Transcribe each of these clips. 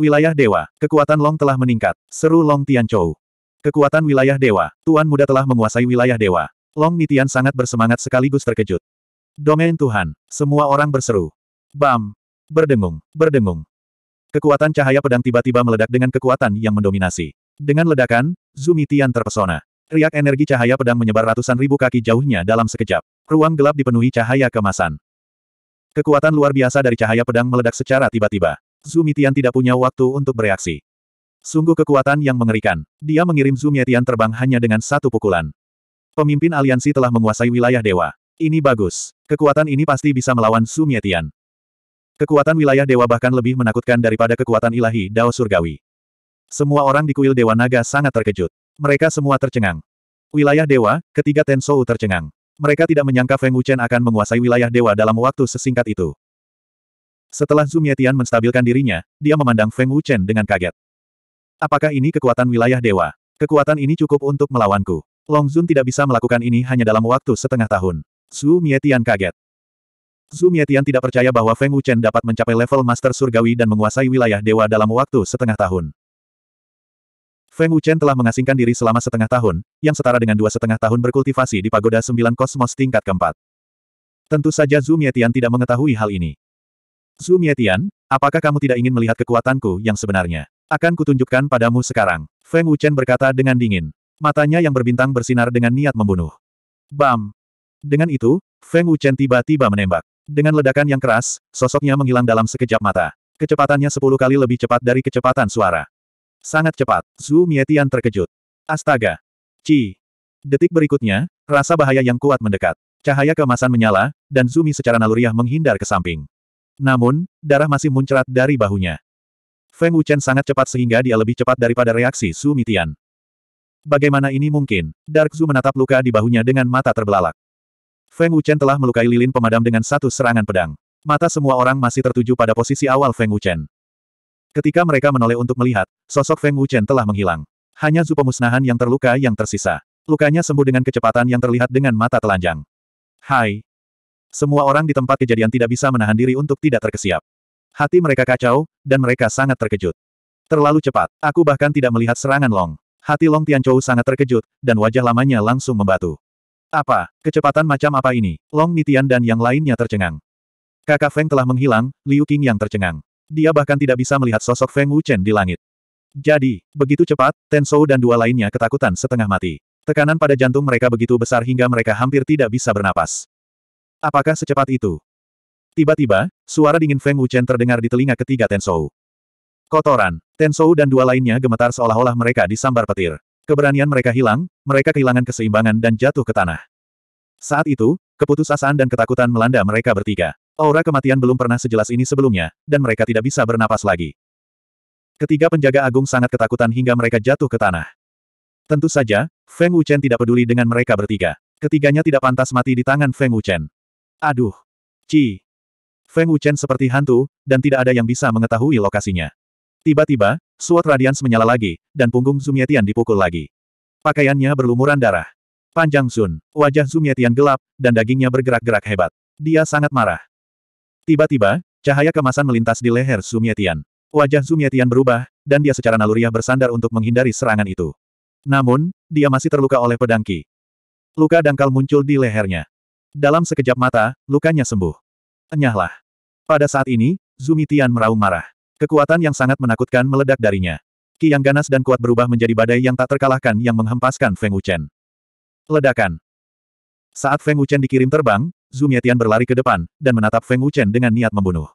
Wilayah Dewa, kekuatan Long telah meningkat, seru Long Tianchou. Kekuatan wilayah Dewa, Tuan Muda telah menguasai wilayah Dewa. Long Nitian sangat bersemangat sekaligus terkejut. Domain Tuhan, semua orang berseru. Bam! Berdengung, berdengung. Kekuatan cahaya pedang tiba-tiba meledak dengan kekuatan yang mendominasi. Dengan ledakan, Zumitian terpesona. Riak energi cahaya pedang menyebar ratusan ribu kaki jauhnya dalam sekejap. Ruang gelap dipenuhi cahaya kemasan. Kekuatan luar biasa dari cahaya pedang meledak secara tiba-tiba. Zumitian tidak punya waktu untuk bereaksi. Sungguh kekuatan yang mengerikan. Dia mengirim Zumitian terbang hanya dengan satu pukulan. Pemimpin aliansi telah menguasai wilayah dewa. Ini bagus. Kekuatan ini pasti bisa melawan Zumietian. Kekuatan wilayah dewa bahkan lebih menakutkan daripada kekuatan ilahi Dao Surgawi. Semua orang di kuil Dewa Naga sangat terkejut. Mereka semua tercengang. Wilayah dewa, ketiga Tensou tercengang. Mereka tidak menyangka Feng Wuchen akan menguasai wilayah dewa dalam waktu sesingkat itu. Setelah Zhu Mietian menstabilkan dirinya, dia memandang Feng Wuchen dengan kaget. Apakah ini kekuatan wilayah dewa? Kekuatan ini cukup untuk melawanku. Long Zun tidak bisa melakukan ini hanya dalam waktu setengah tahun. Zhu Mietian kaget. Zhu Mietian tidak percaya bahwa Feng Wuchen dapat mencapai level Master Surgawi dan menguasai wilayah dewa dalam waktu setengah tahun. Feng Wuchen telah mengasingkan diri selama setengah tahun, yang setara dengan dua setengah tahun berkultivasi di Pagoda Sembilan Kosmos tingkat keempat. Tentu saja Zhu Mietian tidak mengetahui hal ini. Su Mietian, apakah kamu tidak ingin melihat kekuatanku yang sebenarnya? Akan kutunjukkan padamu sekarang. Feng Wuchen berkata dengan dingin. Matanya yang berbintang bersinar dengan niat membunuh. Bam! Dengan itu, Feng Wuchen tiba-tiba menembak. Dengan ledakan yang keras, sosoknya menghilang dalam sekejap mata. Kecepatannya sepuluh kali lebih cepat dari kecepatan suara. Sangat cepat. Zhu Mietian terkejut. Astaga! Ci! Detik berikutnya, rasa bahaya yang kuat mendekat. Cahaya kemasan menyala, dan Zumi secara naluriah menghindar ke samping. Namun, darah masih muncrat dari bahunya. Feng Wuchen sangat cepat sehingga dia lebih cepat daripada reaksi Su Mitian. Bagaimana ini mungkin? Dark Zhu menatap luka di bahunya dengan mata terbelalak. Feng Wuchen telah melukai lilin pemadam dengan satu serangan pedang. Mata semua orang masih tertuju pada posisi awal Feng Wuchen. Ketika mereka menoleh untuk melihat, sosok Feng Wuchen telah menghilang. Hanya Zu pemusnahan yang terluka yang tersisa. Lukanya sembuh dengan kecepatan yang terlihat dengan mata telanjang. Hai, semua orang di tempat kejadian tidak bisa menahan diri untuk tidak terkesiap. Hati mereka kacau, dan mereka sangat terkejut. Terlalu cepat, aku bahkan tidak melihat serangan Long. Hati Long Tianchou sangat terkejut, dan wajah lamanya langsung membatu. Apa, kecepatan macam apa ini? Long Nitian dan yang lainnya tercengang. Kakak Feng telah menghilang, Liu Qing yang tercengang. Dia bahkan tidak bisa melihat sosok Feng Wuchen di langit. Jadi, begitu cepat, Tensou dan dua lainnya ketakutan setengah mati. Tekanan pada jantung mereka begitu besar hingga mereka hampir tidak bisa bernapas. Apakah secepat itu? Tiba-tiba, suara dingin Feng Wuchen terdengar di telinga ketiga Tensou. Kotoran, Tensou dan dua lainnya gemetar seolah-olah mereka disambar petir. Keberanian mereka hilang, mereka kehilangan keseimbangan dan jatuh ke tanah. Saat itu, keputusasaan dan ketakutan melanda mereka bertiga. Aura kematian belum pernah sejelas ini sebelumnya, dan mereka tidak bisa bernapas lagi. Ketiga penjaga agung sangat ketakutan hingga mereka jatuh ke tanah. Tentu saja, Feng Wuchen tidak peduli dengan mereka bertiga. Ketiganya tidak pantas mati di tangan Feng Wuchen. Aduh! Ci! Feng Wuchen seperti hantu, dan tidak ada yang bisa mengetahui lokasinya. Tiba-tiba, Suat Radians menyala lagi, dan punggung Zumietian dipukul lagi. Pakaiannya berlumuran darah. Panjang Sun, wajah Zumietian gelap, dan dagingnya bergerak-gerak hebat. Dia sangat marah. Tiba-tiba, cahaya kemasan melintas di leher Zumietian. Wajah Zumietian berubah, dan dia secara naluriah bersandar untuk menghindari serangan itu. Namun, dia masih terluka oleh pedangki. Luka dangkal muncul di lehernya. Dalam sekejap mata, lukanya sembuh. Enyahlah. Pada saat ini, Zumi Tian meraung marah. Kekuatan yang sangat menakutkan meledak darinya. Ki yang ganas dan kuat berubah menjadi badai yang tak terkalahkan yang menghempaskan Feng Wuchen. Ledakan. Saat Feng Wuchen dikirim terbang, Zumi Tian berlari ke depan, dan menatap Feng Wuchen dengan niat membunuh.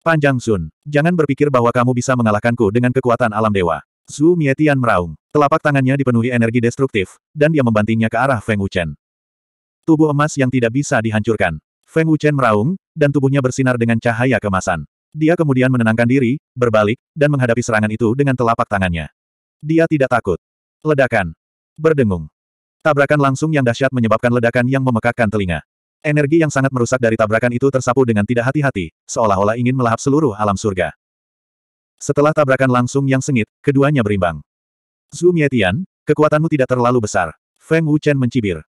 Panjang Sun, jangan berpikir bahwa kamu bisa mengalahkanku dengan kekuatan alam dewa. Zhu Mietian meraung. Telapak tangannya dipenuhi energi destruktif, dan dia membantingnya ke arah Feng Wuchen. Tubuh emas yang tidak bisa dihancurkan. Feng Wuchen meraung, dan tubuhnya bersinar dengan cahaya kemasan. Dia kemudian menenangkan diri, berbalik, dan menghadapi serangan itu dengan telapak tangannya. Dia tidak takut. Ledakan. Berdengung. Tabrakan langsung yang dahsyat menyebabkan ledakan yang memekakkan telinga. Energi yang sangat merusak dari tabrakan itu tersapu dengan tidak hati-hati, seolah-olah ingin melahap seluruh alam surga. Setelah tabrakan langsung yang sengit, keduanya berimbang. Zhu Mietian, kekuatanmu tidak terlalu besar. Feng Wuchen mencibir.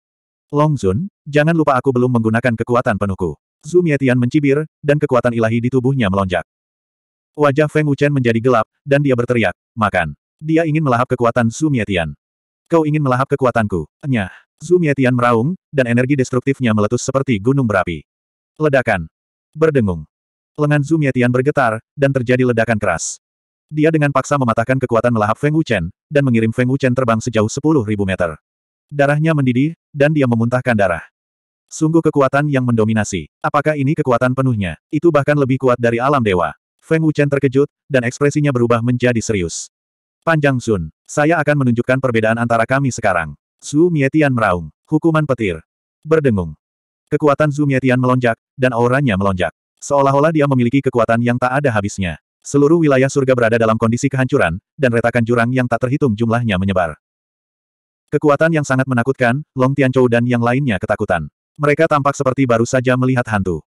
Long Zun, jangan lupa aku belum menggunakan kekuatan penuhku. Zhu Mietian mencibir, dan kekuatan ilahi di tubuhnya melonjak. Wajah Feng Wuchen menjadi gelap, dan dia berteriak, makan. Dia ingin melahap kekuatan Zhu Mietian. Kau ingin melahap kekuatanku, nyah. Zhu Mietian meraung, dan energi destruktifnya meletus seperti gunung berapi. Ledakan. Berdengung. Lengan Zhu Mietian bergetar, dan terjadi ledakan keras. Dia dengan paksa mematahkan kekuatan melahap Feng Wuchen, dan mengirim Feng Wuchen terbang sejauh 10.000 meter. Darahnya mendidih, dan dia memuntahkan darah. Sungguh kekuatan yang mendominasi. Apakah ini kekuatan penuhnya? Itu bahkan lebih kuat dari alam dewa. Feng Wuchen terkejut, dan ekspresinya berubah menjadi serius. Panjang Sun, saya akan menunjukkan perbedaan antara kami sekarang. Zhu Mietian meraung. Hukuman petir. Berdengung. Kekuatan Zhu Mietian melonjak, dan auranya melonjak. Seolah-olah dia memiliki kekuatan yang tak ada habisnya. Seluruh wilayah surga berada dalam kondisi kehancuran, dan retakan jurang yang tak terhitung jumlahnya menyebar. Kekuatan yang sangat menakutkan, Long Tianchou dan yang lainnya ketakutan. Mereka tampak seperti baru saja melihat hantu.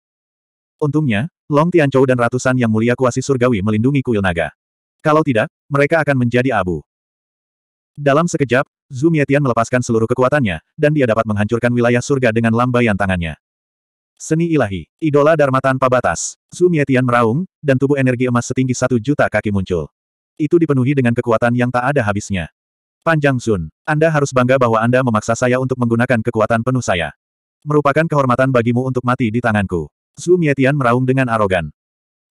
Untungnya, Long Tianchou dan ratusan yang mulia kuasi surgawi melindungi kuil naga. Kalau tidak, mereka akan menjadi abu. Dalam sekejap, Zhu Mietian melepaskan seluruh kekuatannya, dan dia dapat menghancurkan wilayah surga dengan lambaian tangannya. Seni ilahi, idola dharma tanpa batas. Zhu Mietian meraung, dan tubuh energi emas setinggi satu juta kaki muncul. Itu dipenuhi dengan kekuatan yang tak ada habisnya. Panjang Sun, Anda harus bangga bahwa Anda memaksa saya untuk menggunakan kekuatan penuh saya. Merupakan kehormatan bagimu untuk mati di tanganku. Zhu Mietian meraung dengan arogan.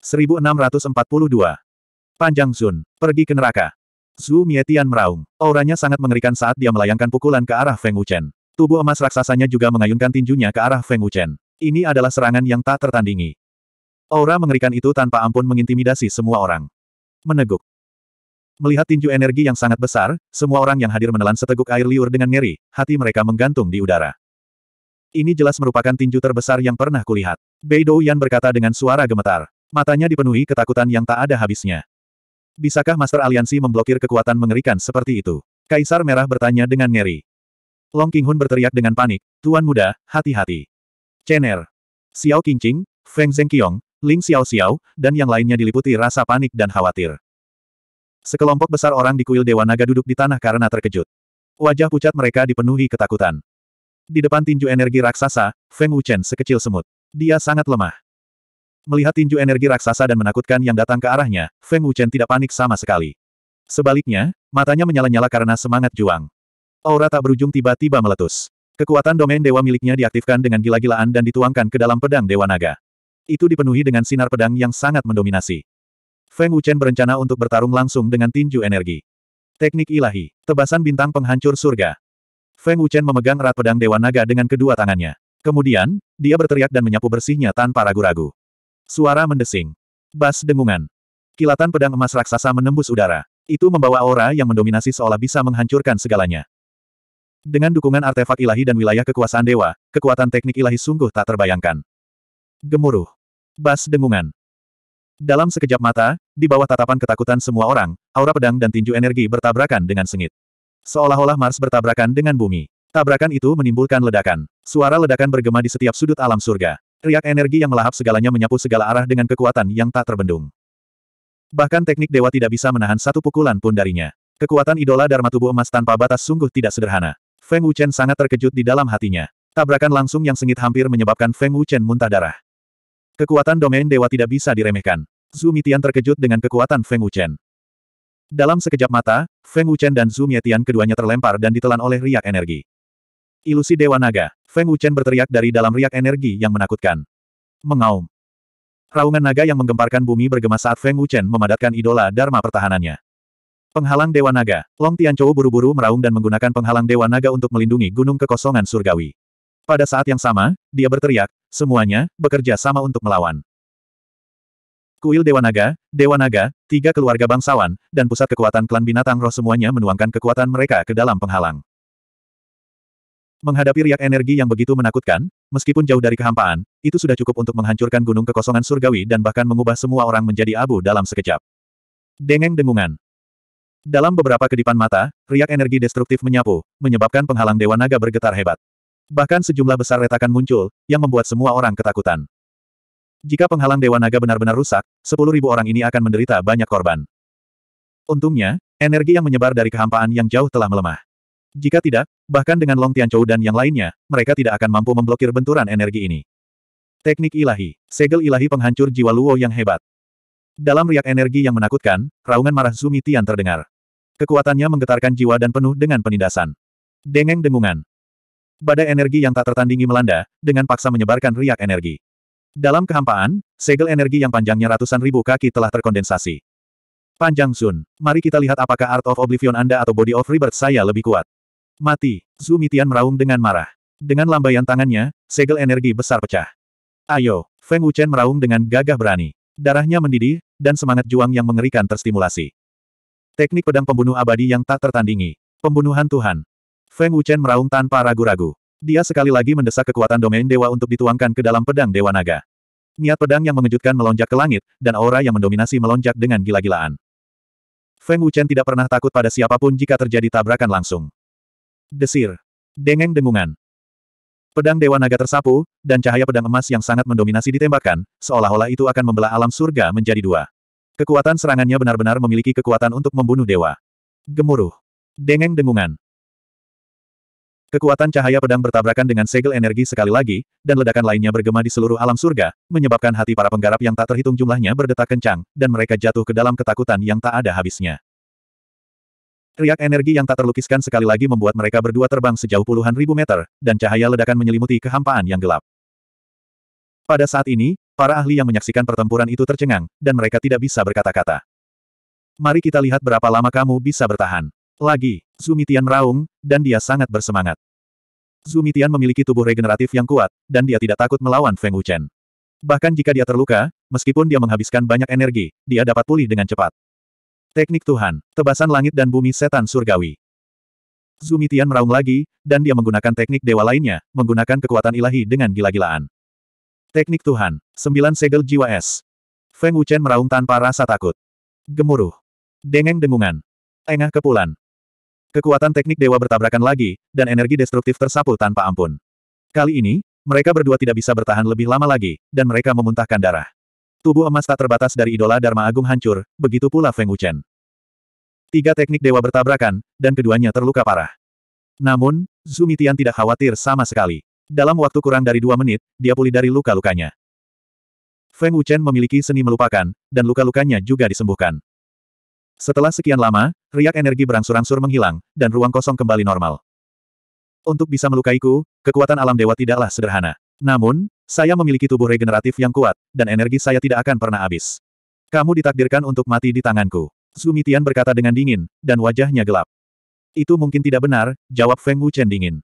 1642. Panjang Sun, pergi ke neraka. Zhu Mietian meraung. Auranya sangat mengerikan saat dia melayangkan pukulan ke arah Feng Wuchen. Tubuh emas raksasanya juga mengayunkan tinjunya ke arah Feng Wuchen. Ini adalah serangan yang tak tertandingi. Aura mengerikan itu tanpa ampun mengintimidasi semua orang. Meneguk. Melihat tinju energi yang sangat besar, semua orang yang hadir menelan seteguk air liur dengan ngeri, hati mereka menggantung di udara. Ini jelas merupakan tinju terbesar yang pernah kulihat. Bei Yan berkata dengan suara gemetar. Matanya dipenuhi ketakutan yang tak ada habisnya. Bisakah Master Aliansi memblokir kekuatan mengerikan seperti itu? Kaisar Merah bertanya dengan ngeri. Long Qinghun berteriak dengan panik, Tuan Muda, hati-hati. Chen'er, Xiao Qingqing, Feng Zhengqiong, Ling Xiao Xiao, dan yang lainnya diliputi rasa panik dan khawatir. Sekelompok besar orang di kuil Dewa Naga duduk di tanah karena terkejut. Wajah pucat mereka dipenuhi ketakutan. Di depan tinju energi raksasa, Feng Wuchen sekecil semut. Dia sangat lemah. Melihat tinju energi raksasa dan menakutkan yang datang ke arahnya, Feng Wuchen tidak panik sama sekali. Sebaliknya, matanya menyala-nyala karena semangat juang. Aura tak berujung tiba-tiba meletus. Kekuatan domain dewa miliknya diaktifkan dengan gila-gilaan dan dituangkan ke dalam pedang dewa naga. Itu dipenuhi dengan sinar pedang yang sangat mendominasi. Feng Wuchen berencana untuk bertarung langsung dengan tinju energi. Teknik ilahi. Tebasan bintang penghancur surga. Feng Wuchen memegang erat pedang Dewa Naga dengan kedua tangannya. Kemudian, dia berteriak dan menyapu bersihnya tanpa ragu-ragu. Suara mendesing. Bas dengungan. Kilatan pedang emas raksasa menembus udara. Itu membawa aura yang mendominasi seolah bisa menghancurkan segalanya. Dengan dukungan artefak ilahi dan wilayah kekuasaan dewa, kekuatan teknik ilahi sungguh tak terbayangkan. Gemuruh. Bas dengungan. Dalam sekejap mata, di bawah tatapan ketakutan semua orang, aura pedang dan tinju energi bertabrakan dengan sengit. Seolah-olah Mars bertabrakan dengan bumi. Tabrakan itu menimbulkan ledakan. Suara ledakan bergema di setiap sudut alam surga. Riak energi yang melahap segalanya menyapu segala arah dengan kekuatan yang tak terbendung. Bahkan teknik dewa tidak bisa menahan satu pukulan pun darinya. Kekuatan idola Dharma tubuh emas tanpa batas sungguh tidak sederhana. Feng Wuchen sangat terkejut di dalam hatinya. Tabrakan langsung yang sengit hampir menyebabkan Feng Wuchen muntah darah. Kekuatan domain dewa tidak bisa diremehkan. Zhu Mitian terkejut dengan kekuatan Feng Wuchen. Dalam sekejap mata, Feng Wuchen dan Zhu Mietian keduanya terlempar dan ditelan oleh riak energi. Ilusi Dewa Naga, Feng Wuchen berteriak dari dalam riak energi yang menakutkan. Mengaum. Raungan naga yang menggemparkan bumi bergema saat Feng Wuchen memadatkan idola Dharma pertahanannya. Penghalang Dewa Naga, Long Tianchou buru-buru meraung dan menggunakan penghalang Dewa Naga untuk melindungi gunung kekosongan surgawi. Pada saat yang sama, dia berteriak, semuanya, bekerja sama untuk melawan. Kuil Dewa Naga, Dewa Naga, tiga keluarga bangsawan, dan pusat kekuatan klan binatang roh semuanya menuangkan kekuatan mereka ke dalam penghalang. Menghadapi riak energi yang begitu menakutkan, meskipun jauh dari kehampaan, itu sudah cukup untuk menghancurkan gunung kekosongan surgawi dan bahkan mengubah semua orang menjadi abu dalam sekejap. Dengeng dengungan. Dalam beberapa kedipan mata, riak energi destruktif menyapu, menyebabkan penghalang Dewa Naga bergetar hebat. Bahkan sejumlah besar retakan muncul, yang membuat semua orang ketakutan. Jika penghalang Dewa Naga benar-benar rusak, 10.000 orang ini akan menderita banyak korban. Untungnya, energi yang menyebar dari kehampaan yang jauh telah melemah. Jika tidak, bahkan dengan Long Tian Tianchou dan yang lainnya, mereka tidak akan mampu memblokir benturan energi ini. Teknik ilahi, segel ilahi penghancur jiwa Luo yang hebat. Dalam riak energi yang menakutkan, raungan marah Zumi Tian terdengar. Kekuatannya menggetarkan jiwa dan penuh dengan penindasan. Dengeng dengungan. Badai energi yang tak tertandingi melanda, dengan paksa menyebarkan riak energi. Dalam kehampaan, segel energi yang panjangnya ratusan ribu kaki telah terkondensasi. Panjang Sun, mari kita lihat apakah Art of Oblivion Anda atau Body of Rebirth saya lebih kuat. Mati, Zhu Mitian meraung dengan marah. Dengan lambaian tangannya, segel energi besar pecah. Ayo, Feng Wuchen meraung dengan gagah berani. Darahnya mendidih, dan semangat juang yang mengerikan terstimulasi. Teknik pedang pembunuh abadi yang tak tertandingi. Pembunuhan Tuhan. Feng Wuchen meraung tanpa ragu-ragu. Dia sekali lagi mendesak kekuatan domain dewa untuk dituangkan ke dalam pedang dewa naga. Niat pedang yang mengejutkan melonjak ke langit, dan aura yang mendominasi melonjak dengan gila-gilaan. Feng Wuchen tidak pernah takut pada siapapun jika terjadi tabrakan langsung. Desir. Dengeng dengungan. Pedang Dewa Naga tersapu, dan cahaya pedang emas yang sangat mendominasi ditembakkan, seolah-olah itu akan membelah alam surga menjadi dua. Kekuatan serangannya benar-benar memiliki kekuatan untuk membunuh dewa. Gemuruh. Dengeng dengungan. Kekuatan cahaya pedang bertabrakan dengan segel energi sekali lagi, dan ledakan lainnya bergema di seluruh alam surga, menyebabkan hati para penggarap yang tak terhitung jumlahnya berdetak kencang, dan mereka jatuh ke dalam ketakutan yang tak ada habisnya. Riak energi yang tak terlukiskan sekali lagi membuat mereka berdua terbang sejauh puluhan ribu meter, dan cahaya ledakan menyelimuti kehampaan yang gelap. Pada saat ini, para ahli yang menyaksikan pertempuran itu tercengang, dan mereka tidak bisa berkata-kata. Mari kita lihat berapa lama kamu bisa bertahan. Lagi. Zumitian meraung, dan dia sangat bersemangat. Zumitian memiliki tubuh regeneratif yang kuat, dan dia tidak takut melawan Feng Wuchen. Bahkan jika dia terluka, meskipun dia menghabiskan banyak energi, dia dapat pulih dengan cepat. Teknik Tuhan, tebasan langit dan bumi setan surgawi. Zumitian meraung lagi, dan dia menggunakan teknik dewa lainnya, menggunakan kekuatan ilahi dengan gila-gilaan. Teknik Tuhan, sembilan segel jiwa es. Feng Wuchen meraung tanpa rasa takut. Gemuruh. Dengeng dengungan. Engah kepulan. Kekuatan teknik dewa bertabrakan lagi, dan energi destruktif tersapu tanpa ampun. Kali ini, mereka berdua tidak bisa bertahan lebih lama lagi, dan mereka memuntahkan darah. Tubuh emas tak terbatas dari idola Dharma Agung hancur, begitu pula Feng Wuchen. Tiga teknik dewa bertabrakan, dan keduanya terluka parah. Namun, Zumitian tidak khawatir sama sekali. Dalam waktu kurang dari dua menit, dia pulih dari luka-lukanya. Feng Wuchen memiliki seni melupakan, dan luka-lukanya juga disembuhkan. Setelah sekian lama, Riak energi berangsur-angsur menghilang, dan ruang kosong kembali normal. Untuk bisa melukaiku, kekuatan alam dewa tidaklah sederhana. Namun, saya memiliki tubuh regeneratif yang kuat, dan energi saya tidak akan pernah habis. Kamu ditakdirkan untuk mati di tanganku. Zumitian berkata dengan dingin, dan wajahnya gelap. Itu mungkin tidak benar, jawab Feng Wuchen dingin.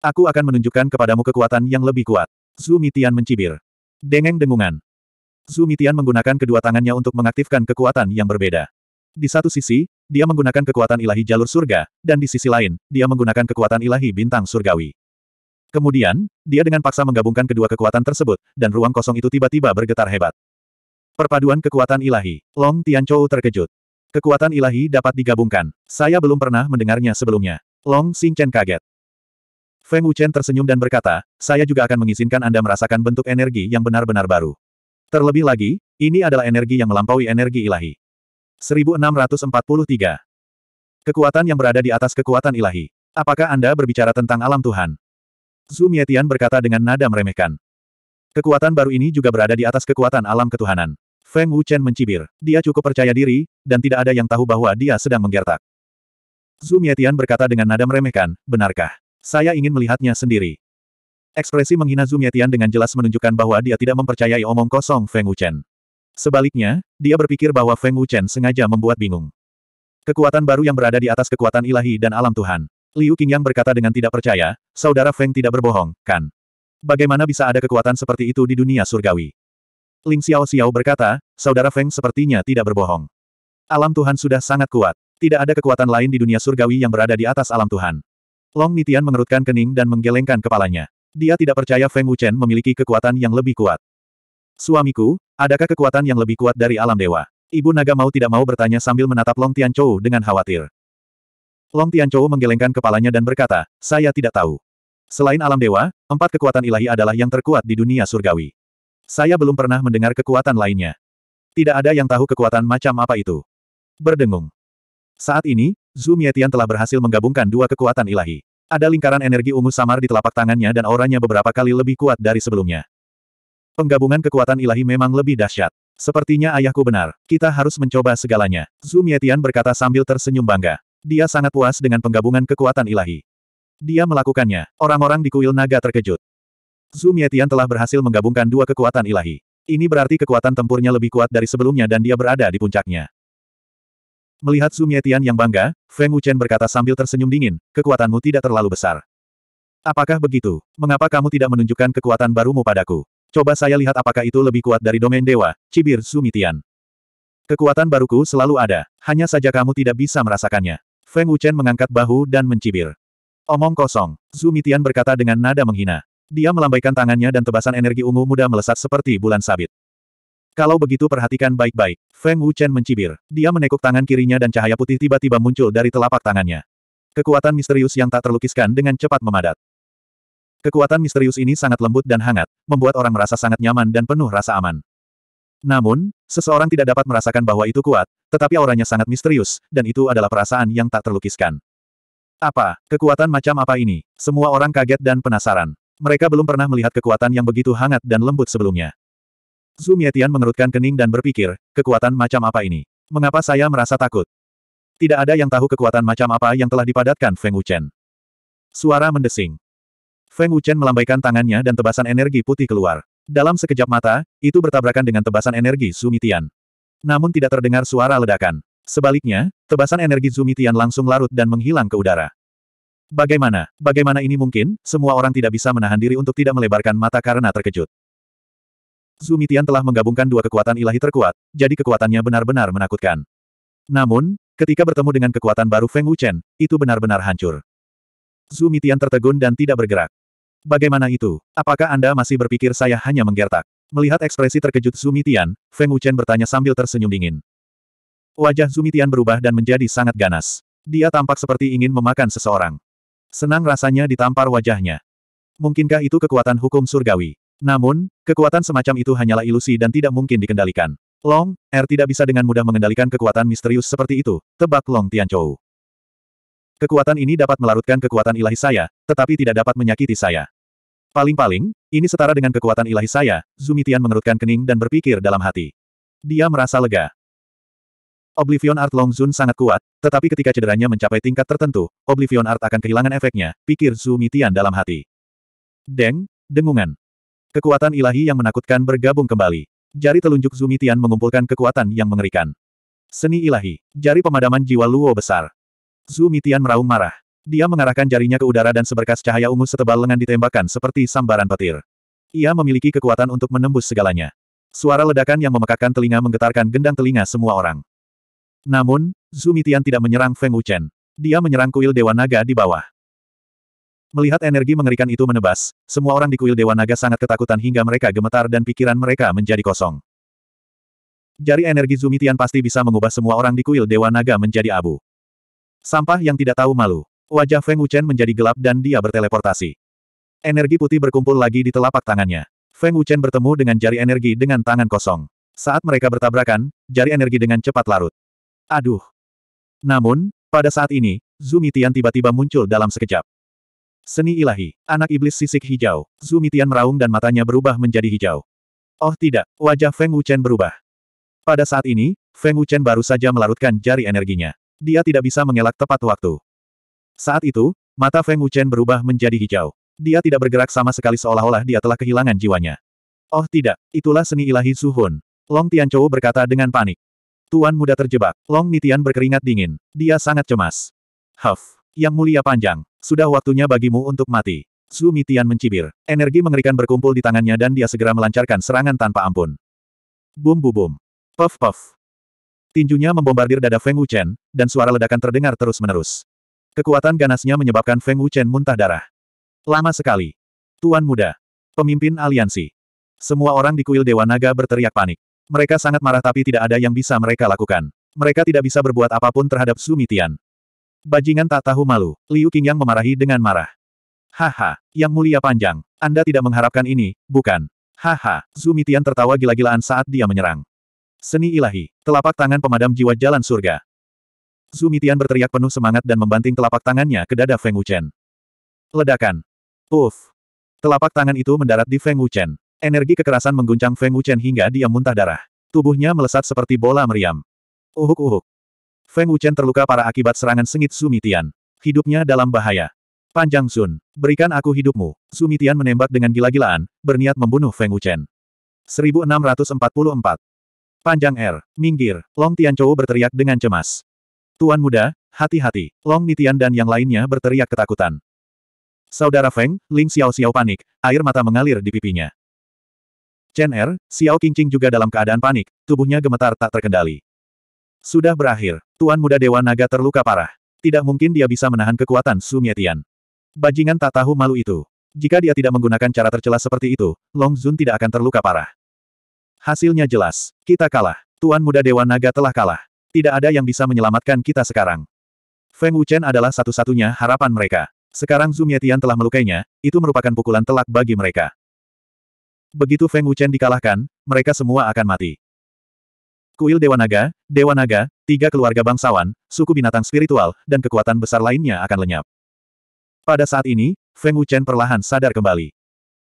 Aku akan menunjukkan kepadamu kekuatan yang lebih kuat. Zumitian mencibir. Dengeng dengungan. Zumitian menggunakan kedua tangannya untuk mengaktifkan kekuatan yang berbeda. Di satu sisi, dia menggunakan kekuatan ilahi jalur surga, dan di sisi lain, dia menggunakan kekuatan ilahi bintang surgawi. Kemudian, dia dengan paksa menggabungkan kedua kekuatan tersebut, dan ruang kosong itu tiba-tiba bergetar hebat. Perpaduan kekuatan ilahi, Long Tianchou terkejut. Kekuatan ilahi dapat digabungkan. Saya belum pernah mendengarnya sebelumnya. Long Xingchen kaget. Feng Wuchen tersenyum dan berkata, saya juga akan mengizinkan Anda merasakan bentuk energi yang benar-benar baru. Terlebih lagi, ini adalah energi yang melampaui energi ilahi. 1643. Kekuatan yang berada di atas kekuatan ilahi. Apakah Anda berbicara tentang alam Tuhan? Zhu Mietian berkata dengan nada meremehkan. Kekuatan baru ini juga berada di atas kekuatan alam ketuhanan. Feng Wuchen mencibir. Dia cukup percaya diri, dan tidak ada yang tahu bahwa dia sedang menggertak. Zhu Mietian berkata dengan nada meremehkan, benarkah? Saya ingin melihatnya sendiri. Ekspresi menghina Zhu Mietian dengan jelas menunjukkan bahwa dia tidak mempercayai omong kosong Feng Wuchen. Sebaliknya, dia berpikir bahwa Feng Wuchen sengaja membuat bingung. Kekuatan baru yang berada di atas kekuatan ilahi dan alam Tuhan. Liu Qingyang berkata dengan tidak percaya, saudara Feng tidak berbohong, kan? Bagaimana bisa ada kekuatan seperti itu di dunia surgawi? Ling Xiao Xiao berkata, saudara Feng sepertinya tidak berbohong. Alam Tuhan sudah sangat kuat. Tidak ada kekuatan lain di dunia surgawi yang berada di atas alam Tuhan. Long Nitian mengerutkan kening dan menggelengkan kepalanya. Dia tidak percaya Feng Wuchen memiliki kekuatan yang lebih kuat. Suamiku, adakah kekuatan yang lebih kuat dari alam dewa? Ibu naga mau tidak mau bertanya sambil menatap Long Tianchou dengan khawatir. Long Tianchou menggelengkan kepalanya dan berkata, saya tidak tahu. Selain alam dewa, empat kekuatan ilahi adalah yang terkuat di dunia surgawi. Saya belum pernah mendengar kekuatan lainnya. Tidak ada yang tahu kekuatan macam apa itu. Berdengung. Saat ini, Zhu Mietian telah berhasil menggabungkan dua kekuatan ilahi. Ada lingkaran energi ungu samar di telapak tangannya dan auranya beberapa kali lebih kuat dari sebelumnya. Penggabungan kekuatan ilahi memang lebih dahsyat. Sepertinya ayahku benar. Kita harus mencoba segalanya. Zhu Mietian berkata sambil tersenyum bangga. Dia sangat puas dengan penggabungan kekuatan ilahi. Dia melakukannya. Orang-orang di kuil naga terkejut. Zhu Mietian telah berhasil menggabungkan dua kekuatan ilahi. Ini berarti kekuatan tempurnya lebih kuat dari sebelumnya dan dia berada di puncaknya. Melihat Zhu Mietian yang bangga, Feng Wuchen berkata sambil tersenyum dingin, kekuatanmu tidak terlalu besar. Apakah begitu? Mengapa kamu tidak menunjukkan kekuatan barumu padaku? Coba saya lihat apakah itu lebih kuat dari domain dewa, cibir Sumitian. Kekuatan baruku selalu ada, hanya saja kamu tidak bisa merasakannya. Feng Wuchen mengangkat bahu dan mencibir. Omong kosong, Sumitian berkata dengan nada menghina. Dia melambaikan tangannya dan tebasan energi ungu muda melesat seperti bulan sabit. Kalau begitu perhatikan baik-baik, Feng Wuchen mencibir. Dia menekuk tangan kirinya dan cahaya putih tiba-tiba muncul dari telapak tangannya. Kekuatan misterius yang tak terlukiskan dengan cepat memadat. Kekuatan misterius ini sangat lembut dan hangat, membuat orang merasa sangat nyaman dan penuh rasa aman. Namun, seseorang tidak dapat merasakan bahwa itu kuat, tetapi auranya sangat misterius, dan itu adalah perasaan yang tak terlukiskan. Apa, kekuatan macam apa ini? Semua orang kaget dan penasaran. Mereka belum pernah melihat kekuatan yang begitu hangat dan lembut sebelumnya. Zhu Mietian mengerutkan kening dan berpikir, kekuatan macam apa ini? Mengapa saya merasa takut? Tidak ada yang tahu kekuatan macam apa yang telah dipadatkan Feng Wuchen. Suara mendesing. Feng Wuchen melambaikan tangannya dan tebasan energi putih keluar. Dalam sekejap mata, itu bertabrakan dengan tebasan energi Zumitian. Namun tidak terdengar suara ledakan. Sebaliknya, tebasan energi Zumitian langsung larut dan menghilang ke udara. Bagaimana? Bagaimana ini mungkin? Semua orang tidak bisa menahan diri untuk tidak melebarkan mata karena terkejut. Zumitian telah menggabungkan dua kekuatan ilahi terkuat, jadi kekuatannya benar-benar menakutkan. Namun, ketika bertemu dengan kekuatan baru Feng Wuchen, itu benar-benar hancur. Zumitian tertegun dan tidak bergerak. Bagaimana itu? Apakah Anda masih berpikir saya hanya menggertak? Melihat ekspresi terkejut Zumitian, Feng Wuchen bertanya sambil tersenyum dingin. Wajah Zumitian berubah dan menjadi sangat ganas. Dia tampak seperti ingin memakan seseorang. Senang rasanya ditampar wajahnya. Mungkinkah itu kekuatan hukum surgawi? Namun, kekuatan semacam itu hanyalah ilusi dan tidak mungkin dikendalikan. Long, Er tidak bisa dengan mudah mengendalikan kekuatan misterius seperti itu, tebak Long Tianchou. Kekuatan ini dapat melarutkan kekuatan ilahi saya, tetapi tidak dapat menyakiti saya. Paling-paling, ini setara dengan kekuatan ilahi saya, Zumitian mengerutkan kening dan berpikir dalam hati. Dia merasa lega. Oblivion Art Long Zun sangat kuat, tetapi ketika cederanya mencapai tingkat tertentu, Oblivion Art akan kehilangan efeknya, pikir Zumitian dalam hati. Deng, dengungan. Kekuatan ilahi yang menakutkan bergabung kembali. Jari telunjuk Zumitian mengumpulkan kekuatan yang mengerikan. Seni ilahi. Jari pemadaman jiwa Luo besar. Zumitian meraung marah. Dia mengarahkan jarinya ke udara dan seberkas cahaya ungu setebal lengan ditembakkan seperti sambaran petir. Ia memiliki kekuatan untuk menembus segalanya. Suara ledakan yang memekakkan telinga menggetarkan gendang telinga semua orang. Namun, Zumitian tidak menyerang Feng Wuchen. Dia menyerang kuil Dewa Naga di bawah. Melihat energi mengerikan itu menebas, semua orang di kuil Dewa Naga sangat ketakutan hingga mereka gemetar dan pikiran mereka menjadi kosong. Jari energi Zumitian pasti bisa mengubah semua orang di kuil Dewa Naga menjadi abu. Sampah yang tidak tahu malu. Wajah Feng Wuchen menjadi gelap dan dia berteleportasi. Energi putih berkumpul lagi di telapak tangannya. Feng Wuchen bertemu dengan jari energi dengan tangan kosong. Saat mereka bertabrakan, jari energi dengan cepat larut. Aduh. Namun, pada saat ini, Zumitian tiba-tiba muncul dalam sekejap. Seni ilahi, anak iblis sisik hijau. Zumitian meraung dan matanya berubah menjadi hijau. Oh tidak, wajah Feng Wuchen berubah. Pada saat ini, Feng Wuchen baru saja melarutkan jari energinya. Dia tidak bisa mengelak tepat waktu. Saat itu, mata Feng Wuchen berubah menjadi hijau. Dia tidak bergerak sama sekali seolah-olah dia telah kehilangan jiwanya. Oh tidak, itulah seni ilahi Suhun. Long Tianchou berkata dengan panik. Tuan muda terjebak, Long Nitian berkeringat dingin. Dia sangat cemas. Huff, yang mulia panjang, sudah waktunya bagimu untuk mati. Su Mitian mencibir. Energi mengerikan berkumpul di tangannya dan dia segera melancarkan serangan tanpa ampun. Bum bum bum. Puff puff. Tinjunya membombardir dada Feng Wuchen, dan suara ledakan terdengar terus-menerus. Kekuatan ganasnya menyebabkan Feng Wuchen muntah darah. Lama sekali. Tuan muda. Pemimpin aliansi. Semua orang di kuil Dewa Naga berteriak panik. Mereka sangat marah tapi tidak ada yang bisa mereka lakukan. Mereka tidak bisa berbuat apapun terhadap Su Bajingan tak tahu malu. Liu Qingyang memarahi dengan marah. Haha, yang mulia panjang. Anda tidak mengharapkan ini, bukan? Haha, Su tertawa gila-gilaan saat dia menyerang. Seni ilahi, telapak tangan pemadam jiwa jalan surga. Su Mitian berteriak penuh semangat dan membanting telapak tangannya ke dada Feng Wuchen. Ledakan. Uf. Telapak tangan itu mendarat di Feng Wuchen. Energi kekerasan mengguncang Feng Wuchen hingga dia muntah darah. Tubuhnya melesat seperti bola meriam. Uhuk-uhuk. Feng Wuchen terluka parah akibat serangan sengit Sumitian. Hidupnya dalam bahaya. Panjang Sun, berikan aku hidupmu. Sumitian menembak dengan gila-gilaan, berniat membunuh Feng Wuchen. 1644. Panjang R, er, minggir, Long Tianchou berteriak dengan cemas. Tuan muda, hati-hati. Long Nitian dan yang lainnya berteriak ketakutan. Saudara Feng, Ling Xiao Xiao panik, air mata mengalir di pipinya. Chen Er, Xiao Qingqing juga dalam keadaan panik, tubuhnya gemetar tak terkendali. Sudah berakhir, Tuan Muda Dewa Naga terluka parah. Tidak mungkin dia bisa menahan kekuatan Su Mietian. Bajingan tak tahu malu itu. Jika dia tidak menggunakan cara tercela seperti itu, Long Zun tidak akan terluka parah. Hasilnya jelas, kita kalah. Tuan Muda Dewa Naga telah kalah. Tidak ada yang bisa menyelamatkan kita sekarang. Feng Wuchen adalah satu-satunya harapan mereka. Sekarang Zhu Mietian telah melukainya, itu merupakan pukulan telak bagi mereka. Begitu Feng Wuchen dikalahkan, mereka semua akan mati. Kuil Dewa Naga, Dewa Naga, tiga keluarga bangsawan, suku binatang spiritual, dan kekuatan besar lainnya akan lenyap. Pada saat ini, Feng Wuchen perlahan sadar kembali.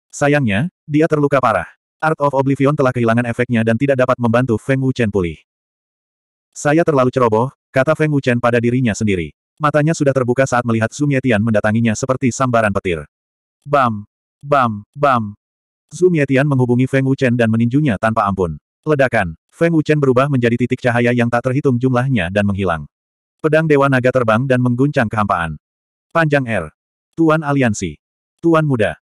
Sayangnya, dia terluka parah. Art of Oblivion telah kehilangan efeknya dan tidak dapat membantu Feng Wuchen pulih. Saya terlalu ceroboh, kata Feng Wuchen pada dirinya sendiri. Matanya sudah terbuka saat melihat Zhu Mietian mendatanginya seperti sambaran petir. Bam! Bam! Bam! Zhu Mietian menghubungi Feng Wuchen dan meninjunya tanpa ampun. Ledakan, Feng Wuchen berubah menjadi titik cahaya yang tak terhitung jumlahnya dan menghilang. Pedang Dewa Naga terbang dan mengguncang kehampaan. Panjang R. Tuan Aliansi. Tuan Muda.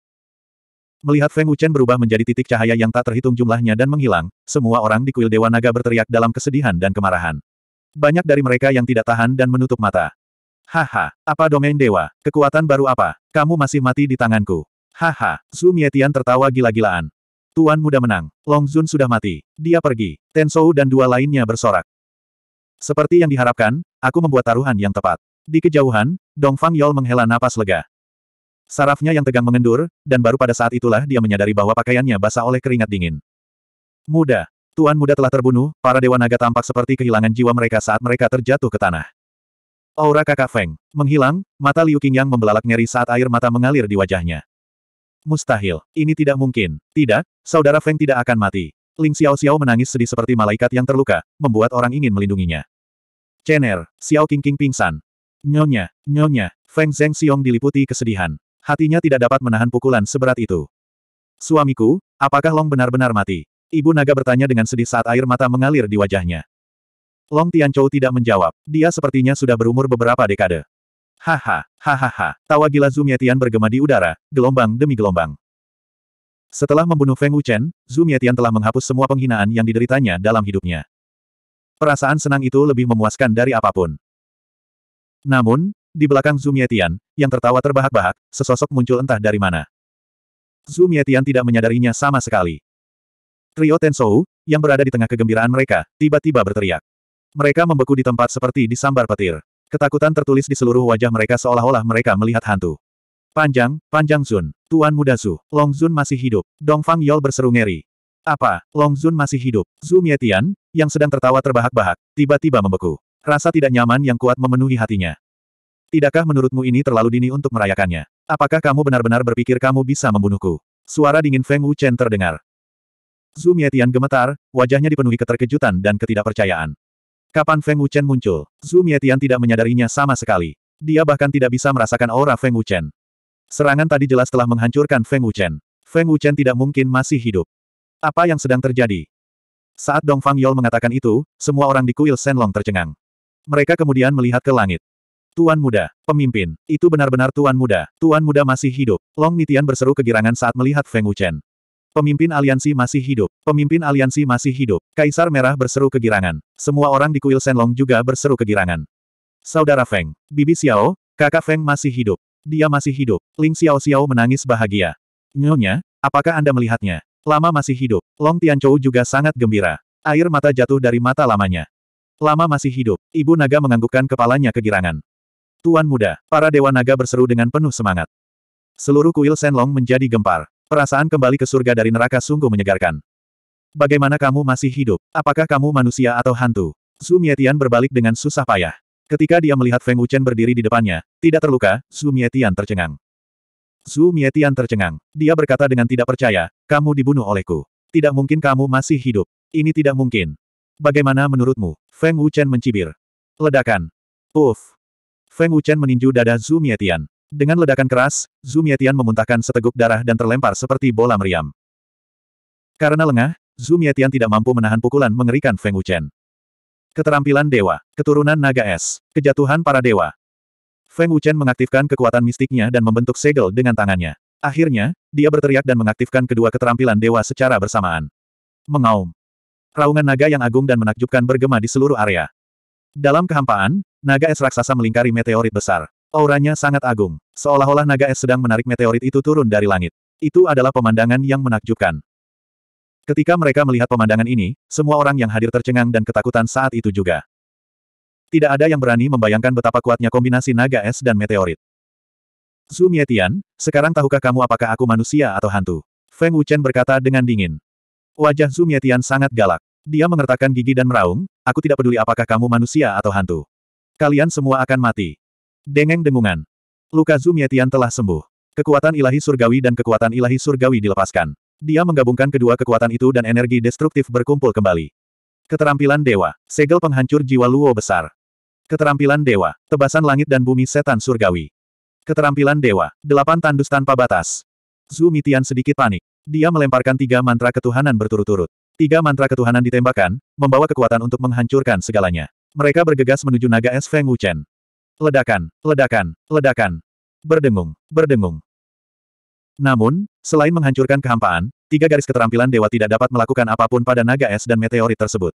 Melihat Feng Wuchen berubah menjadi titik cahaya yang tak terhitung jumlahnya dan menghilang, semua orang di kuil Dewa Naga berteriak dalam kesedihan dan kemarahan. Banyak dari mereka yang tidak tahan dan menutup mata. Haha, apa domain dewa? Kekuatan baru apa? Kamu masih mati di tanganku. Haha, Zhu Mietian tertawa gila-gilaan. Tuan muda menang. Long Zun sudah mati. Dia pergi. Tensou dan dua lainnya bersorak. Seperti yang diharapkan, aku membuat taruhan yang tepat. Di kejauhan, Dong Fang Yol menghela napas lega. Sarafnya yang tegang mengendur, dan baru pada saat itulah dia menyadari bahwa pakaiannya basah oleh keringat dingin. Muda. Tuan muda telah terbunuh, para dewa naga tampak seperti kehilangan jiwa mereka saat mereka terjatuh ke tanah. Aura kakak Feng. Menghilang, mata Liu Qingyang membelalak ngeri saat air mata mengalir di wajahnya. Mustahil. Ini tidak mungkin. Tidak, saudara Feng tidak akan mati. Ling Xiao Xiao menangis sedih seperti malaikat yang terluka, membuat orang ingin melindunginya. Er, Xiao Qingqing pingsan. Nyonya, nyonya, Feng Zheng Xiong diliputi kesedihan. Hatinya tidak dapat menahan pukulan seberat itu. Suamiku, apakah Long benar-benar mati? Ibu naga bertanya dengan sedih saat air mata mengalir di wajahnya. Long Tianchou tidak menjawab. Dia sepertinya sudah berumur beberapa dekade. Haha, hahaha, tawa gila Zumietian bergema di udara, gelombang demi gelombang. Setelah membunuh Feng Wuchen, Zumietian telah menghapus semua penghinaan yang dideritanya dalam hidupnya. Perasaan senang itu lebih memuaskan dari apapun. Namun, di belakang Zhu Mietian, yang tertawa terbahak-bahak, sesosok muncul entah dari mana. Zhu Mietian tidak menyadarinya sama sekali. Trio Tensou, yang berada di tengah kegembiraan mereka, tiba-tiba berteriak. Mereka membeku di tempat seperti di sambar petir. Ketakutan tertulis di seluruh wajah mereka seolah-olah mereka melihat hantu. Panjang, Panjang Zun, Tuan Muda Zhu, Long Zun masih hidup, Dong Fang Yol berseru ngeri. Apa, Long Zun masih hidup? Zhu Mietian, yang sedang tertawa terbahak-bahak, tiba-tiba membeku. Rasa tidak nyaman yang kuat memenuhi hatinya. Tidakkah menurutmu ini terlalu dini untuk merayakannya? Apakah kamu benar-benar berpikir kamu bisa membunuhku? Suara dingin Feng Wuchen terdengar. Zhu Mietian gemetar, wajahnya dipenuhi keterkejutan dan ketidakpercayaan. Kapan Feng Wuchen muncul, Zhu Mietian tidak menyadarinya sama sekali. Dia bahkan tidak bisa merasakan aura Feng Wuchen. Serangan tadi jelas telah menghancurkan Feng Wuchen. Feng Wuchen tidak mungkin masih hidup. Apa yang sedang terjadi? Saat Dong Fang Yol mengatakan itu, semua orang di kuil Senlong tercengang. Mereka kemudian melihat ke langit. Tuan muda, pemimpin, itu benar-benar tuan muda, tuan muda masih hidup. Long Nitian berseru kegirangan saat melihat Feng Wuchen. Pemimpin aliansi masih hidup, pemimpin aliansi masih hidup. Kaisar Merah berseru kegirangan. Semua orang di kuil Senlong juga berseru kegirangan. Saudara Feng, Bibi Xiao, kakak Feng masih hidup. Dia masih hidup. Ling Xiao Xiao menangis bahagia. Nyonya, apakah Anda melihatnya? Lama masih hidup. Long Tianchou juga sangat gembira. Air mata jatuh dari mata lamanya. Lama masih hidup. Ibu naga menganggukkan kepalanya kegirangan. Tuan muda, para dewa naga berseru dengan penuh semangat. Seluruh kuil Senlong menjadi gempar. Perasaan kembali ke surga dari neraka sungguh menyegarkan. Bagaimana kamu masih hidup? Apakah kamu manusia atau hantu? Zhu Mietian berbalik dengan susah payah. Ketika dia melihat Feng Wuchen berdiri di depannya, tidak terluka, Zhu Mietian tercengang. Zhu Mietian tercengang. Dia berkata dengan tidak percaya, kamu dibunuh olehku. Tidak mungkin kamu masih hidup. Ini tidak mungkin. Bagaimana menurutmu? Feng Wuchen mencibir. Ledakan. Uff. Feng Wuchen meninju dada Zhu Mietian. Dengan ledakan keras, Zhu Mietian memuntahkan seteguk darah dan terlempar seperti bola meriam. Karena lengah, Zhu Mietian tidak mampu menahan pukulan mengerikan Feng Wuchen. Keterampilan Dewa, keturunan naga es, kejatuhan para dewa. Feng Wuchen mengaktifkan kekuatan mistiknya dan membentuk segel dengan tangannya. Akhirnya, dia berteriak dan mengaktifkan kedua keterampilan dewa secara bersamaan. Mengaum. Raungan naga yang agung dan menakjubkan bergema di seluruh area. Dalam kehampaan, Naga es raksasa melingkari meteorit besar. Auranya sangat agung, seolah-olah naga es sedang menarik meteorit itu turun dari langit. Itu adalah pemandangan yang menakjubkan. Ketika mereka melihat pemandangan ini, semua orang yang hadir tercengang dan ketakutan saat itu juga. Tidak ada yang berani membayangkan betapa kuatnya kombinasi naga es dan meteorit. Zhu Mietian, sekarang tahukah kamu apakah aku manusia atau hantu? Feng Wuchen berkata dengan dingin. Wajah Zhu Mietian sangat galak. Dia mengertakkan gigi dan meraung, aku tidak peduli apakah kamu manusia atau hantu. Kalian semua akan mati. Dengeng dengungan. Luka Zumietian telah sembuh. Kekuatan ilahi surgawi dan kekuatan ilahi surgawi dilepaskan. Dia menggabungkan kedua kekuatan itu dan energi destruktif berkumpul kembali. Keterampilan dewa. Segel penghancur jiwa Luo besar. Keterampilan dewa. Tebasan langit dan bumi setan surgawi. Keterampilan dewa. Delapan tandus tanpa batas. Mitian sedikit panik. Dia melemparkan tiga mantra ketuhanan berturut-turut. Tiga mantra ketuhanan ditembakkan, membawa kekuatan untuk menghancurkan segalanya. Mereka bergegas menuju naga es Feng Wuchen. Ledakan, ledakan, ledakan. Berdengung, berdengung. Namun, selain menghancurkan kehampaan, tiga garis keterampilan dewa tidak dapat melakukan apapun pada naga es dan meteorit tersebut.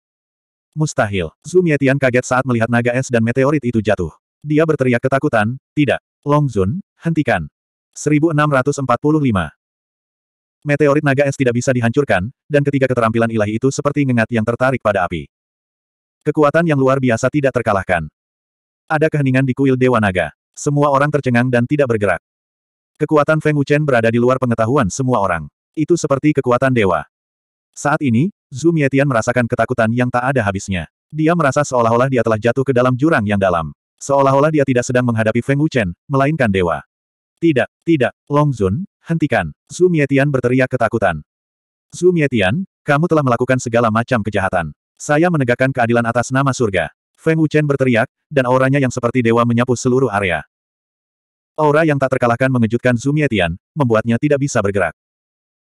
Mustahil, Zhu Mietian kaget saat melihat naga es dan meteorit itu jatuh. Dia berteriak ketakutan, tidak. Long Zun, hentikan. 1645. Meteorit naga es tidak bisa dihancurkan, dan ketiga keterampilan ilahi itu seperti ngengat yang tertarik pada api. Kekuatan yang luar biasa tidak terkalahkan. Ada keheningan di kuil Dewa Naga. Semua orang tercengang dan tidak bergerak. Kekuatan Feng Wuchen berada di luar pengetahuan semua orang. Itu seperti kekuatan dewa. Saat ini, Zhu Mietian merasakan ketakutan yang tak ada habisnya. Dia merasa seolah-olah dia telah jatuh ke dalam jurang yang dalam. Seolah-olah dia tidak sedang menghadapi Feng Wuchen, melainkan dewa. Tidak, tidak, Long Zun, hentikan. Zhu Mietian berteriak ketakutan. Zhu Mietian, kamu telah melakukan segala macam kejahatan. Saya menegakkan keadilan atas nama surga. Feng Wuchen berteriak, dan auranya yang seperti dewa menyapu seluruh area. Aura yang tak terkalahkan mengejutkan Zumietian, membuatnya tidak bisa bergerak.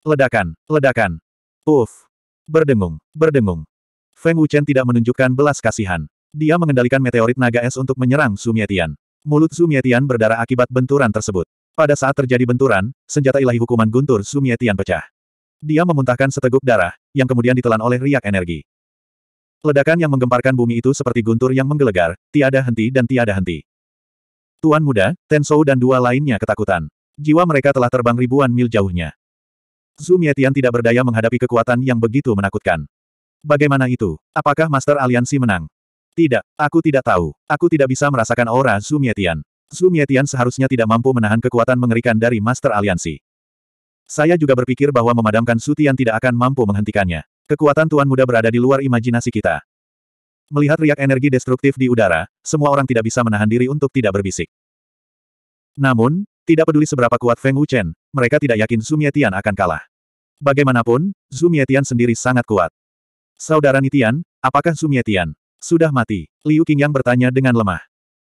Ledakan, ledakan. Uff. Berdengung, berdengung. Feng Wuchen tidak menunjukkan belas kasihan. Dia mengendalikan meteorit naga es untuk menyerang Zumietian. Mulut Zumietian berdarah akibat benturan tersebut. Pada saat terjadi benturan, senjata ilahi hukuman guntur Sumietian pecah. Dia memuntahkan seteguk darah, yang kemudian ditelan oleh riak energi. Ledakan yang menggemparkan bumi itu seperti guntur yang menggelegar, tiada henti dan tiada henti. Tuan muda, Tensou dan dua lainnya ketakutan. Jiwa mereka telah terbang ribuan mil jauhnya. Zhu Mietian tidak berdaya menghadapi kekuatan yang begitu menakutkan. Bagaimana itu? Apakah Master Aliansi menang? Tidak, aku tidak tahu. Aku tidak bisa merasakan aura Zhu Mietian. Zhu Mietian seharusnya tidak mampu menahan kekuatan mengerikan dari Master Aliansi. Saya juga berpikir bahwa memadamkan Sutian tidak akan mampu menghentikannya. Kekuatan Tuan Muda berada di luar imajinasi kita. Melihat riak energi destruktif di udara, semua orang tidak bisa menahan diri untuk tidak berbisik. Namun, tidak peduli seberapa kuat Feng Wuchen, mereka tidak yakin Zhu Mietian akan kalah. Bagaimanapun, Zhu Mietian sendiri sangat kuat. Saudara Nitian, apakah Zhu Mietian sudah mati? Liu Qingyang bertanya dengan lemah.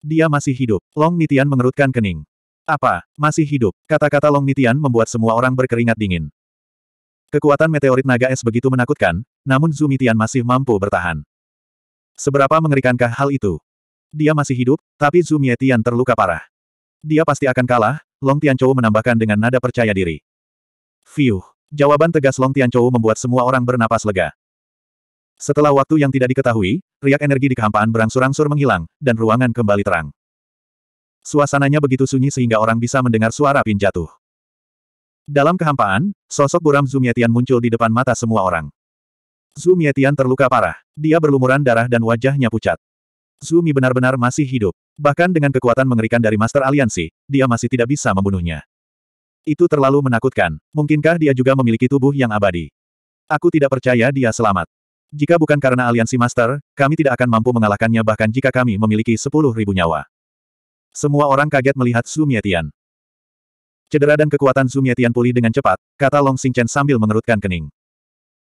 Dia masih hidup. Long Nitian mengerutkan kening. Apa, masih hidup? Kata-kata Long Nitian membuat semua orang berkeringat dingin. Kekuatan meteorit naga es begitu menakutkan, namun Zumitian masih mampu bertahan. Seberapa mengerikankah hal itu? Dia masih hidup, tapi Zumietian terluka parah. Dia pasti akan kalah, Long Tianchou menambahkan dengan nada percaya diri. Fiuh! Jawaban tegas Long Tianchou membuat semua orang bernapas lega. Setelah waktu yang tidak diketahui, riak energi di kehampaan berangsur-angsur menghilang, dan ruangan kembali terang. Suasananya begitu sunyi sehingga orang bisa mendengar suara pin jatuh. Dalam kehampaan, sosok buram Zumietian muncul di depan mata semua orang. Zumietian terluka parah. Dia berlumuran darah dan wajahnya pucat. Zumi benar-benar masih hidup. Bahkan dengan kekuatan mengerikan dari Master Aliansi, dia masih tidak bisa membunuhnya. Itu terlalu menakutkan. Mungkinkah dia juga memiliki tubuh yang abadi? Aku tidak percaya dia selamat. Jika bukan karena aliansi Master, kami tidak akan mampu mengalahkannya bahkan jika kami memiliki sepuluh ribu nyawa. Semua orang kaget melihat Zumi Cedera dan kekuatan Zumye Tian pulih dengan cepat, kata Long Xingchen sambil mengerutkan kening.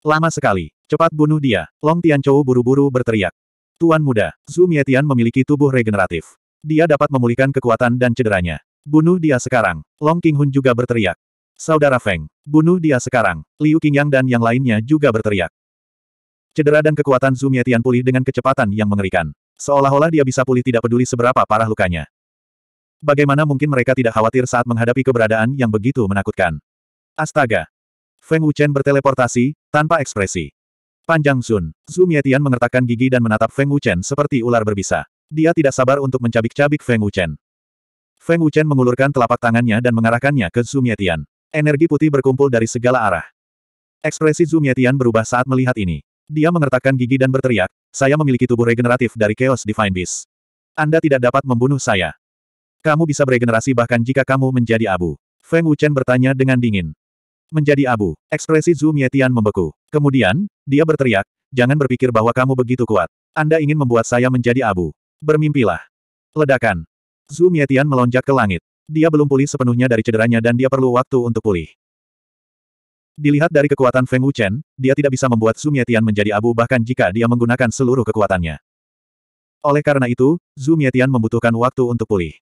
Lama sekali. Cepat bunuh dia. Long Tianchou buru-buru berteriak. Tuan muda, Zumye Tian memiliki tubuh regeneratif. Dia dapat memulihkan kekuatan dan cederanya. Bunuh dia sekarang. Long Qinghun juga berteriak. Saudara Feng, bunuh dia sekarang. Liu Qingyang dan yang lainnya juga berteriak. Cedera dan kekuatan Zumye Tian pulih dengan kecepatan yang mengerikan. Seolah-olah dia bisa pulih tidak peduli seberapa parah lukanya. Bagaimana mungkin mereka tidak khawatir saat menghadapi keberadaan yang begitu menakutkan? Astaga! Feng Wuchen berteleportasi, tanpa ekspresi. Panjang Sun, Zhu Mietian mengertakkan gigi dan menatap Feng Wuchen seperti ular berbisa. Dia tidak sabar untuk mencabik-cabik Feng Wuchen. Feng Wuchen mengulurkan telapak tangannya dan mengarahkannya ke Zhu Mietian. Energi putih berkumpul dari segala arah. Ekspresi Zhu Mietian berubah saat melihat ini. Dia mengertakkan gigi dan berteriak, saya memiliki tubuh regeneratif dari Chaos Divine Beast. Anda tidak dapat membunuh saya. Kamu bisa beregenerasi bahkan jika kamu menjadi abu. Feng Wuchen bertanya dengan dingin. Menjadi abu, ekspresi Zhu Mietian membeku. Kemudian, dia berteriak, jangan berpikir bahwa kamu begitu kuat. Anda ingin membuat saya menjadi abu. Bermimpilah. Ledakan. Zhu Mietian melonjak ke langit. Dia belum pulih sepenuhnya dari cederanya dan dia perlu waktu untuk pulih. Dilihat dari kekuatan Feng Wuchen, dia tidak bisa membuat Zhu Mietian menjadi abu bahkan jika dia menggunakan seluruh kekuatannya. Oleh karena itu, Zhu Mietian membutuhkan waktu untuk pulih.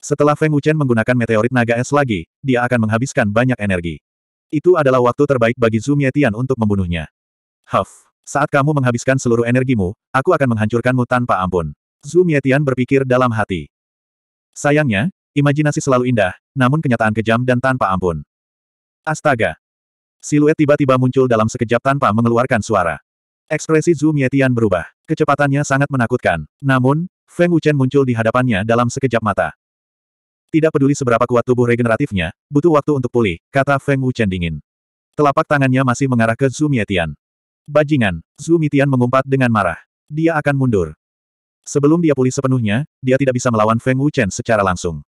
Setelah Feng Wuchen menggunakan meteorit naga es lagi, dia akan menghabiskan banyak energi. Itu adalah waktu terbaik bagi Zhu Mietian untuk membunuhnya. Huff, saat kamu menghabiskan seluruh energimu, aku akan menghancurkanmu tanpa ampun. Zhu Mietian berpikir dalam hati. Sayangnya, imajinasi selalu indah, namun kenyataan kejam dan tanpa ampun. Astaga! Siluet tiba-tiba muncul dalam sekejap tanpa mengeluarkan suara. Ekspresi Zhu Mietian berubah. Kecepatannya sangat menakutkan. Namun, Feng Wuchen muncul di hadapannya dalam sekejap mata. Tidak peduli seberapa kuat tubuh regeneratifnya, butuh waktu untuk pulih, kata Feng Wuchen dingin. Telapak tangannya masih mengarah ke Zhu Mietian. Bajingan, Zhu Mietian mengumpat dengan marah. Dia akan mundur. Sebelum dia pulih sepenuhnya, dia tidak bisa melawan Feng Wuchen secara langsung.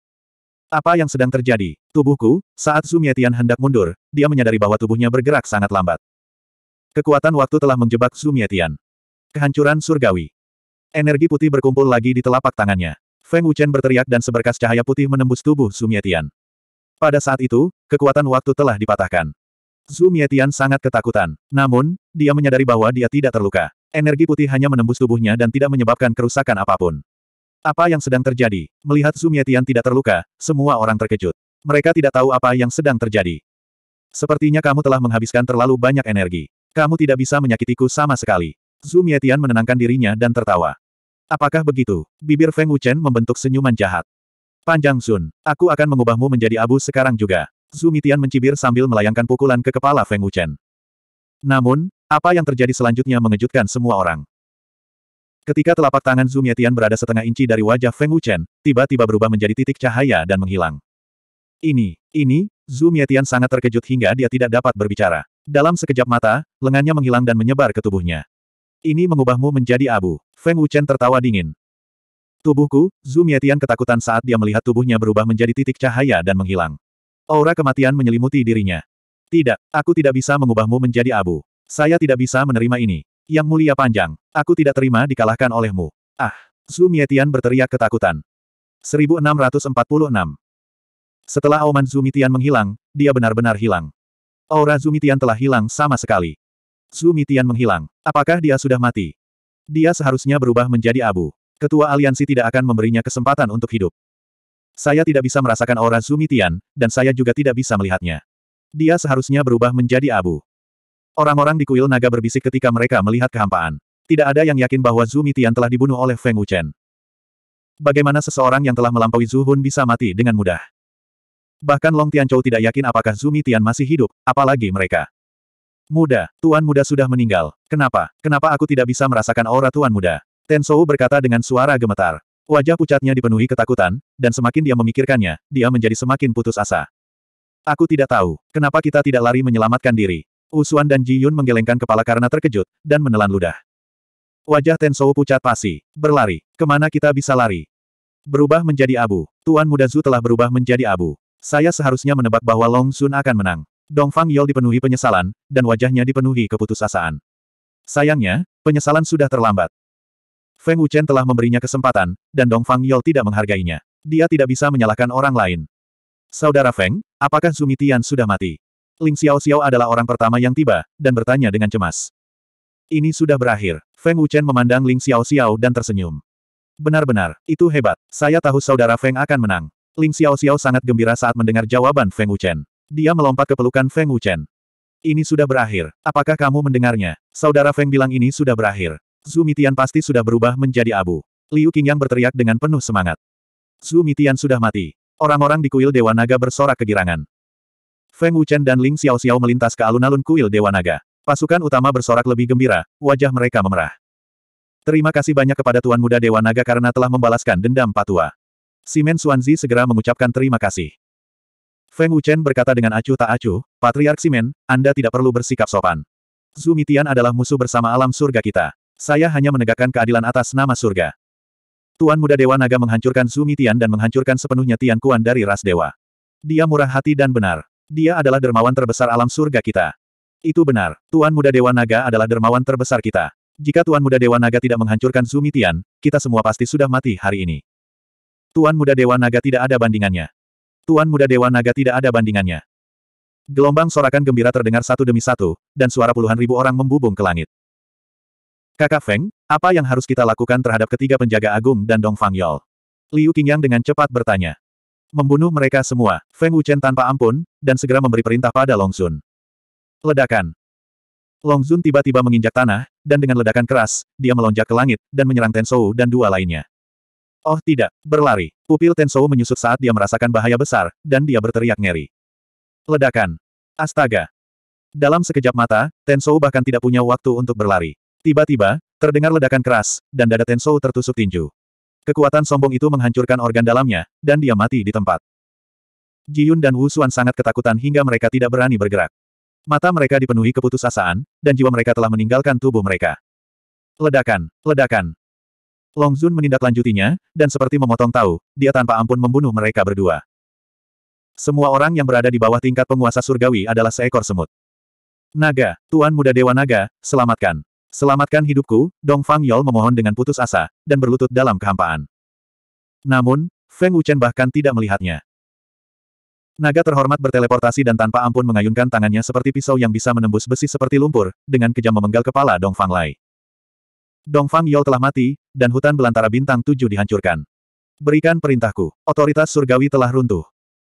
Apa yang sedang terjadi? Tubuhku, saat Zhu Mietian hendak mundur, dia menyadari bahwa tubuhnya bergerak sangat lambat. Kekuatan waktu telah menjebak Zhu Mietian. Kehancuran surgawi. Energi putih berkumpul lagi di telapak tangannya. Feng Wuchen berteriak dan seberkas cahaya putih menembus tubuh Mietian. Pada saat itu, kekuatan waktu telah dipatahkan. Mietian sangat ketakutan. Namun, dia menyadari bahwa dia tidak terluka. Energi putih hanya menembus tubuhnya dan tidak menyebabkan kerusakan apapun. Apa yang sedang terjadi? Melihat Mietian tidak terluka, semua orang terkejut. Mereka tidak tahu apa yang sedang terjadi. Sepertinya kamu telah menghabiskan terlalu banyak energi. Kamu tidak bisa menyakitiku sama sekali. Mietian menenangkan dirinya dan tertawa. Apakah begitu? Bibir Feng Wuchen membentuk senyuman jahat. Panjang Sun, aku akan mengubahmu menjadi abu sekarang juga. Zumitian mencibir sambil melayangkan pukulan ke kepala Feng Wuchen. Namun, apa yang terjadi selanjutnya mengejutkan semua orang. Ketika telapak tangan Zumitian berada setengah inci dari wajah Feng Wuchen, tiba-tiba berubah menjadi titik cahaya dan menghilang. Ini, ini, Zumitian sangat terkejut hingga dia tidak dapat berbicara. Dalam sekejap mata, lengannya menghilang dan menyebar ke tubuhnya. Ini mengubahmu menjadi abu. Feng Wuchen tertawa dingin. Tubuhku, Zhu Mietian ketakutan saat dia melihat tubuhnya berubah menjadi titik cahaya dan menghilang. Aura kematian menyelimuti dirinya. Tidak, aku tidak bisa mengubahmu menjadi abu. Saya tidak bisa menerima ini. Yang mulia panjang, aku tidak terima dikalahkan olehmu. Ah, Zhu Mietian berteriak ketakutan. 1646 Setelah auman Zumitian menghilang, dia benar-benar hilang. Aura Zumitian telah hilang sama sekali. Su Mitian menghilang. Apakah dia sudah mati? Dia seharusnya berubah menjadi abu. Ketua aliansi tidak akan memberinya kesempatan untuk hidup. Saya tidak bisa merasakan aura Su Mitian, dan saya juga tidak bisa melihatnya. Dia seharusnya berubah menjadi abu. Orang-orang di kuil naga berbisik ketika mereka melihat kehampaan. Tidak ada yang yakin bahwa Zhu Mitian telah dibunuh oleh Feng Wuchen. Bagaimana seseorang yang telah melampaui Zuhun bisa mati dengan mudah? Bahkan Long Tianchou tidak yakin apakah Zumi Tian masih hidup, apalagi mereka. Muda, Tuan Muda sudah meninggal. Kenapa? Kenapa aku tidak bisa merasakan aura Tuan Muda? Tensou berkata dengan suara gemetar. Wajah pucatnya dipenuhi ketakutan, dan semakin dia memikirkannya, dia menjadi semakin putus asa. Aku tidak tahu, kenapa kita tidak lari menyelamatkan diri. Usuan dan Ji Yun menggelengkan kepala karena terkejut, dan menelan ludah. Wajah Tensou pucat pasi. Berlari. Kemana kita bisa lari? Berubah menjadi abu. Tuan Muda Zhu telah berubah menjadi abu. Saya seharusnya menebak bahwa Long Sun akan menang. Dong Fang Yol dipenuhi penyesalan, dan wajahnya dipenuhi keputusasaan. Sayangnya, penyesalan sudah terlambat. Feng Wuchen telah memberinya kesempatan, dan Dong Fang Yol tidak menghargainya. Dia tidak bisa menyalahkan orang lain. Saudara Feng, apakah Zumi sudah mati? Ling Xiao Xiao adalah orang pertama yang tiba, dan bertanya dengan cemas. Ini sudah berakhir. Feng Wuchen memandang Ling Xiao Xiao dan tersenyum. Benar-benar, itu hebat. Saya tahu saudara Feng akan menang. Ling Xiao Xiao sangat gembira saat mendengar jawaban Feng Wuchen. Dia melompat ke pelukan Feng Wuchen. Ini sudah berakhir. Apakah kamu mendengarnya? Saudara Feng bilang ini sudah berakhir. Zhu Mitian pasti sudah berubah menjadi abu. Liu Qingyang berteriak dengan penuh semangat. Zhu Mitian sudah mati. Orang-orang di kuil Dewa Naga bersorak kegirangan. Feng Wuchen dan Ling Xiao Xiao melintas ke alun-alun kuil Dewa Naga. Pasukan utama bersorak lebih gembira, wajah mereka memerah. Terima kasih banyak kepada Tuan Muda Dewa Naga karena telah membalaskan dendam Patua. Simen Suanzi segera mengucapkan terima kasih. Feng Wuchen berkata dengan acuh tak acuh, Patriark Simen, Anda tidak perlu bersikap sopan. Zumitian adalah musuh bersama alam surga kita. Saya hanya menegakkan keadilan atas nama surga. Tuan Muda Dewa Naga menghancurkan Zumitian dan menghancurkan sepenuhnya Tian Kuan dari ras dewa. Dia murah hati dan benar. Dia adalah dermawan terbesar alam surga kita. Itu benar, Tuan Muda Dewa Naga adalah dermawan terbesar kita. Jika Tuan Muda Dewa Naga tidak menghancurkan Zumitian, kita semua pasti sudah mati hari ini. Tuan Muda Dewa Naga tidak ada bandingannya. Tuan Muda Dewa Naga tidak ada bandingannya. Gelombang sorakan gembira terdengar satu demi satu, dan suara puluhan ribu orang membubung ke langit. Kakak Feng, apa yang harus kita lakukan terhadap ketiga penjaga agung dan Dong Fang Yol? Liu Qingyang dengan cepat bertanya. Membunuh mereka semua, Feng Wuchen tanpa ampun, dan segera memberi perintah pada Long Zun. Ledakan. Long Zun tiba-tiba menginjak tanah, dan dengan ledakan keras, dia melonjak ke langit, dan menyerang Tensou dan dua lainnya. Oh tidak, berlari. Pupil Tensou menyusut saat dia merasakan bahaya besar, dan dia berteriak ngeri. Ledakan. Astaga. Dalam sekejap mata, Tensou bahkan tidak punya waktu untuk berlari. Tiba-tiba, terdengar ledakan keras, dan dada Tensou tertusuk tinju. Kekuatan sombong itu menghancurkan organ dalamnya, dan dia mati di tempat. Jiyun dan Wu Xuan sangat ketakutan hingga mereka tidak berani bergerak. Mata mereka dipenuhi keputusasaan, dan jiwa mereka telah meninggalkan tubuh mereka. Ledakan, ledakan. Long Zun menindaklanjutinya, dan seperti memotong tahu, dia tanpa ampun membunuh mereka berdua. Semua orang yang berada di bawah tingkat penguasa surgawi adalah seekor semut. Naga, Tuan Muda Dewa Naga, selamatkan. Selamatkan hidupku, Dong Fang Yol memohon dengan putus asa, dan berlutut dalam kehampaan. Namun, Feng Wuchen bahkan tidak melihatnya. Naga terhormat berteleportasi dan tanpa ampun mengayunkan tangannya seperti pisau yang bisa menembus besi seperti lumpur, dengan kejam memenggal kepala Dong Fang Lai. Dongfang Yao telah mati, dan hutan belantara bintang tujuh dihancurkan. Berikan perintahku. Otoritas surgawi telah runtuh.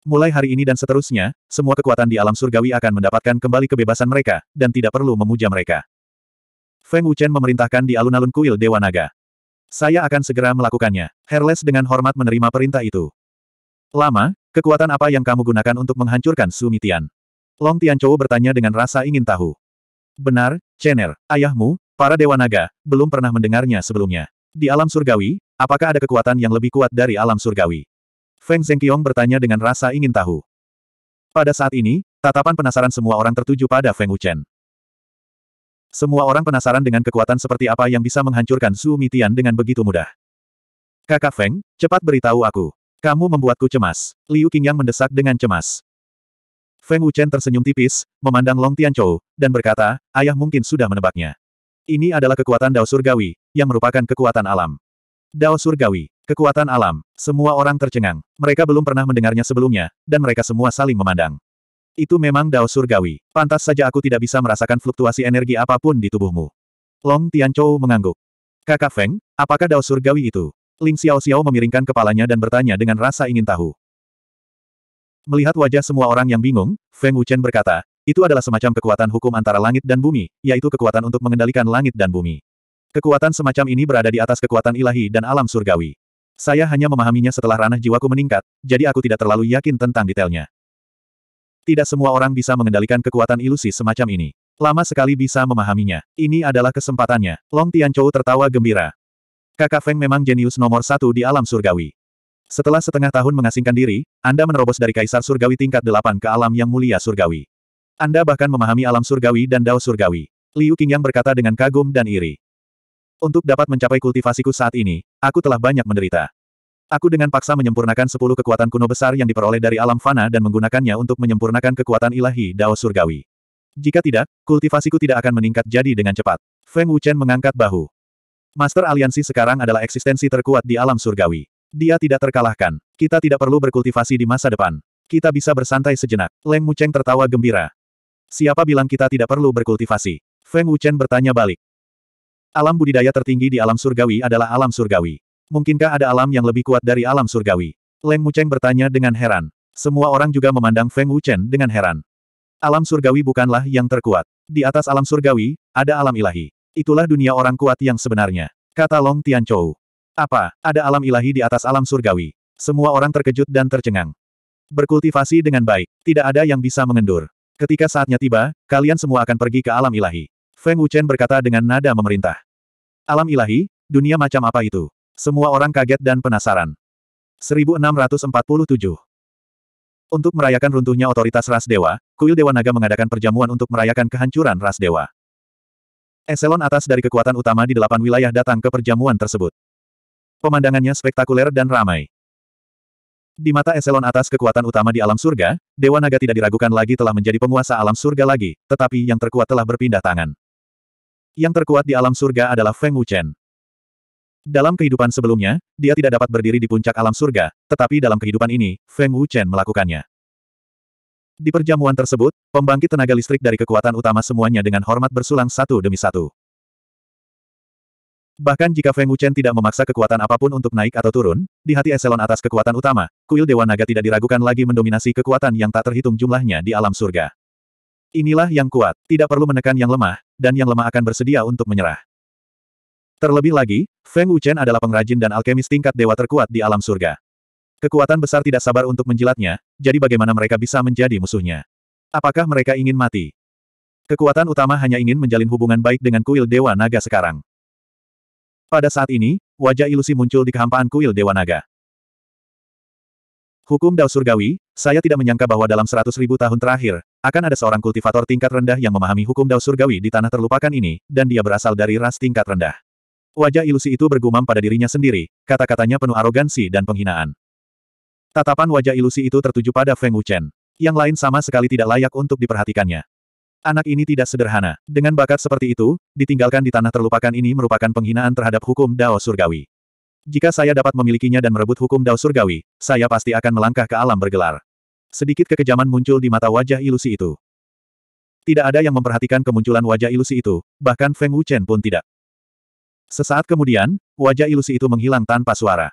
Mulai hari ini dan seterusnya, semua kekuatan di alam surgawi akan mendapatkan kembali kebebasan mereka, dan tidak perlu memuja mereka. Feng Wuchen memerintahkan di alun-alun kuil Dewa Naga. Saya akan segera melakukannya. Herles dengan hormat menerima perintah itu. Lama, kekuatan apa yang kamu gunakan untuk menghancurkan Sumitian? Long Tianchou bertanya dengan rasa ingin tahu. Benar, Chener, ayahmu, Para Dewa Naga, belum pernah mendengarnya sebelumnya. Di alam surgawi, apakah ada kekuatan yang lebih kuat dari alam surgawi? Feng Zhengqiong bertanya dengan rasa ingin tahu. Pada saat ini, tatapan penasaran semua orang tertuju pada Feng Wuchen. Semua orang penasaran dengan kekuatan seperti apa yang bisa menghancurkan Su Mitian dengan begitu mudah. Kakak Feng, cepat beritahu aku. Kamu membuatku cemas. Liu Qingyang mendesak dengan cemas. Feng Wuchen tersenyum tipis, memandang Long Tianchou, dan berkata, ayah mungkin sudah menebaknya. Ini adalah kekuatan Dao Surgawi, yang merupakan kekuatan alam. Dao Surgawi, kekuatan alam, semua orang tercengang, mereka belum pernah mendengarnya sebelumnya, dan mereka semua saling memandang. Itu memang Dao Surgawi, pantas saja aku tidak bisa merasakan fluktuasi energi apapun di tubuhmu. Long Tianchou mengangguk. Kakak Feng, apakah Dao Surgawi itu? Ling Xiao Xiao memiringkan kepalanya dan bertanya dengan rasa ingin tahu. Melihat wajah semua orang yang bingung, Feng Wuchen berkata, itu adalah semacam kekuatan hukum antara langit dan bumi, yaitu kekuatan untuk mengendalikan langit dan bumi. Kekuatan semacam ini berada di atas kekuatan ilahi dan alam surgawi. Saya hanya memahaminya setelah ranah jiwaku meningkat, jadi aku tidak terlalu yakin tentang detailnya. Tidak semua orang bisa mengendalikan kekuatan ilusi semacam ini. Lama sekali bisa memahaminya. Ini adalah kesempatannya. Long Tianchou tertawa gembira. Kakak Feng memang jenius nomor satu di alam surgawi. Setelah setengah tahun mengasingkan diri, Anda menerobos dari Kaisar Surgawi tingkat delapan ke alam yang mulia surgawi. Anda bahkan memahami alam surgawi dan dao surgawi. Liu Qingyang berkata dengan kagum dan iri. Untuk dapat mencapai kultivasiku saat ini, aku telah banyak menderita. Aku dengan paksa menyempurnakan sepuluh kekuatan kuno besar yang diperoleh dari alam fana dan menggunakannya untuk menyempurnakan kekuatan ilahi dao surgawi. Jika tidak, kultivasiku tidak akan meningkat jadi dengan cepat. Feng Wuchen mengangkat bahu. Master Aliansi sekarang adalah eksistensi terkuat di alam surgawi. Dia tidak terkalahkan. Kita tidak perlu berkultivasi di masa depan. Kita bisa bersantai sejenak. Leng Mucheng tertawa gembira. Siapa bilang kita tidak perlu berkultivasi? Feng Wuchen bertanya balik. Alam budidaya tertinggi di alam surgawi adalah alam surgawi. Mungkinkah ada alam yang lebih kuat dari alam surgawi? Leng Mucheng bertanya dengan heran. Semua orang juga memandang Feng Wuchen dengan heran. Alam surgawi bukanlah yang terkuat. Di atas alam surgawi, ada alam ilahi. Itulah dunia orang kuat yang sebenarnya. Kata Long Tianchou. Apa, ada alam ilahi di atas alam surgawi? Semua orang terkejut dan tercengang. Berkultivasi dengan baik, tidak ada yang bisa mengendur. Ketika saatnya tiba, kalian semua akan pergi ke alam ilahi. Feng Wuchen berkata dengan nada memerintah. Alam ilahi, dunia macam apa itu? Semua orang kaget dan penasaran. 1647 Untuk merayakan runtuhnya otoritas ras dewa, kuil Dewa Naga mengadakan perjamuan untuk merayakan kehancuran ras dewa. Eselon atas dari kekuatan utama di delapan wilayah datang ke perjamuan tersebut. Pemandangannya spektakuler dan ramai. Di mata eselon atas kekuatan utama di alam surga, Dewa Naga tidak diragukan lagi telah menjadi penguasa alam surga lagi, tetapi yang terkuat telah berpindah tangan. Yang terkuat di alam surga adalah Feng Wuchen. Dalam kehidupan sebelumnya, dia tidak dapat berdiri di puncak alam surga, tetapi dalam kehidupan ini, Feng Wuchen melakukannya. Di perjamuan tersebut, pembangkit tenaga listrik dari kekuatan utama semuanya dengan hormat bersulang satu demi satu. Bahkan jika Feng Wuchen tidak memaksa kekuatan apapun untuk naik atau turun, di hati eselon atas kekuatan utama, kuil Dewa Naga tidak diragukan lagi mendominasi kekuatan yang tak terhitung jumlahnya di alam surga. Inilah yang kuat, tidak perlu menekan yang lemah, dan yang lemah akan bersedia untuk menyerah. Terlebih lagi, Feng Wuchen adalah pengrajin dan alkemis tingkat dewa terkuat di alam surga. Kekuatan besar tidak sabar untuk menjilatnya, jadi bagaimana mereka bisa menjadi musuhnya? Apakah mereka ingin mati? Kekuatan utama hanya ingin menjalin hubungan baik dengan kuil Dewa Naga sekarang. Pada saat ini, wajah ilusi muncul di kehampaan kuil Dewa Naga. Hukum Dao Surgawi, saya tidak menyangka bahwa dalam seratus ribu tahun terakhir, akan ada seorang kultivator tingkat rendah yang memahami hukum Dao Surgawi di tanah terlupakan ini, dan dia berasal dari ras tingkat rendah. Wajah ilusi itu bergumam pada dirinya sendiri, kata-katanya penuh arogansi dan penghinaan. Tatapan wajah ilusi itu tertuju pada Feng Wuchen. Yang lain sama sekali tidak layak untuk diperhatikannya. Anak ini tidak sederhana. Dengan bakat seperti itu, ditinggalkan di tanah terlupakan ini merupakan penghinaan terhadap hukum Dao Surgawi. Jika saya dapat memilikinya dan merebut hukum Dao Surgawi, saya pasti akan melangkah ke alam bergelar. Sedikit kekejaman muncul di mata wajah ilusi itu. Tidak ada yang memperhatikan kemunculan wajah ilusi itu, bahkan Feng Wuchen pun tidak. Sesaat kemudian, wajah ilusi itu menghilang tanpa suara.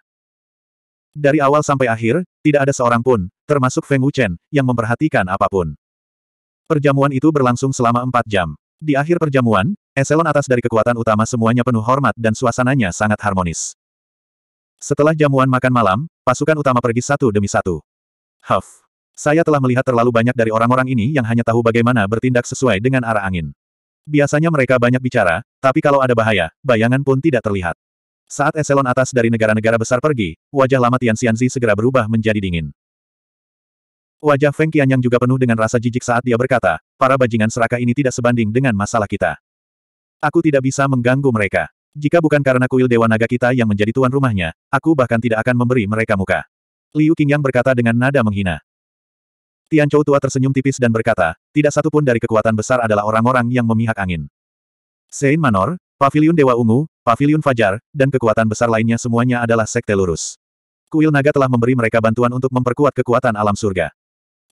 Dari awal sampai akhir, tidak ada seorang pun, termasuk Feng Wuchen, yang memperhatikan apapun. Perjamuan itu berlangsung selama empat jam. Di akhir perjamuan, eselon atas dari kekuatan utama semuanya penuh hormat dan suasananya sangat harmonis. Setelah jamuan makan malam, pasukan utama pergi satu demi satu. Huff. Saya telah melihat terlalu banyak dari orang-orang ini yang hanya tahu bagaimana bertindak sesuai dengan arah angin. Biasanya mereka banyak bicara, tapi kalau ada bahaya, bayangan pun tidak terlihat. Saat eselon atas dari negara-negara besar pergi, wajah lama Tian Xianzi segera berubah menjadi dingin. Wajah Feng Qianyang juga penuh dengan rasa jijik saat dia berkata, para bajingan seraka ini tidak sebanding dengan masalah kita. Aku tidak bisa mengganggu mereka. Jika bukan karena kuil Dewa Naga kita yang menjadi tuan rumahnya, aku bahkan tidak akan memberi mereka muka. Liu Qingyang berkata dengan nada menghina. Tian Chou tua tersenyum tipis dan berkata, tidak satupun dari kekuatan besar adalah orang-orang yang memihak angin. Sein Manor, Paviliun Dewa Ungu, Paviliun Fajar, dan kekuatan besar lainnya semuanya adalah sekte lurus. Kuil naga telah memberi mereka bantuan untuk memperkuat kekuatan alam surga.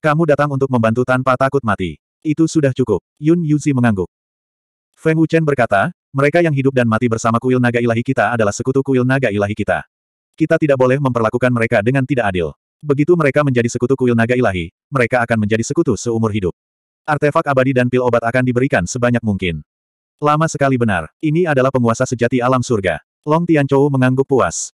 Kamu datang untuk membantu tanpa takut mati. Itu sudah cukup. Yun Yuzi mengangguk. Feng Wuchen berkata, mereka yang hidup dan mati bersama kuil naga ilahi kita adalah sekutu kuil naga ilahi kita. Kita tidak boleh memperlakukan mereka dengan tidak adil. Begitu mereka menjadi sekutu kuil naga ilahi, mereka akan menjadi sekutu seumur hidup. Artefak abadi dan pil obat akan diberikan sebanyak mungkin. Lama sekali benar, ini adalah penguasa sejati alam surga. Long Tianchou mengangguk puas.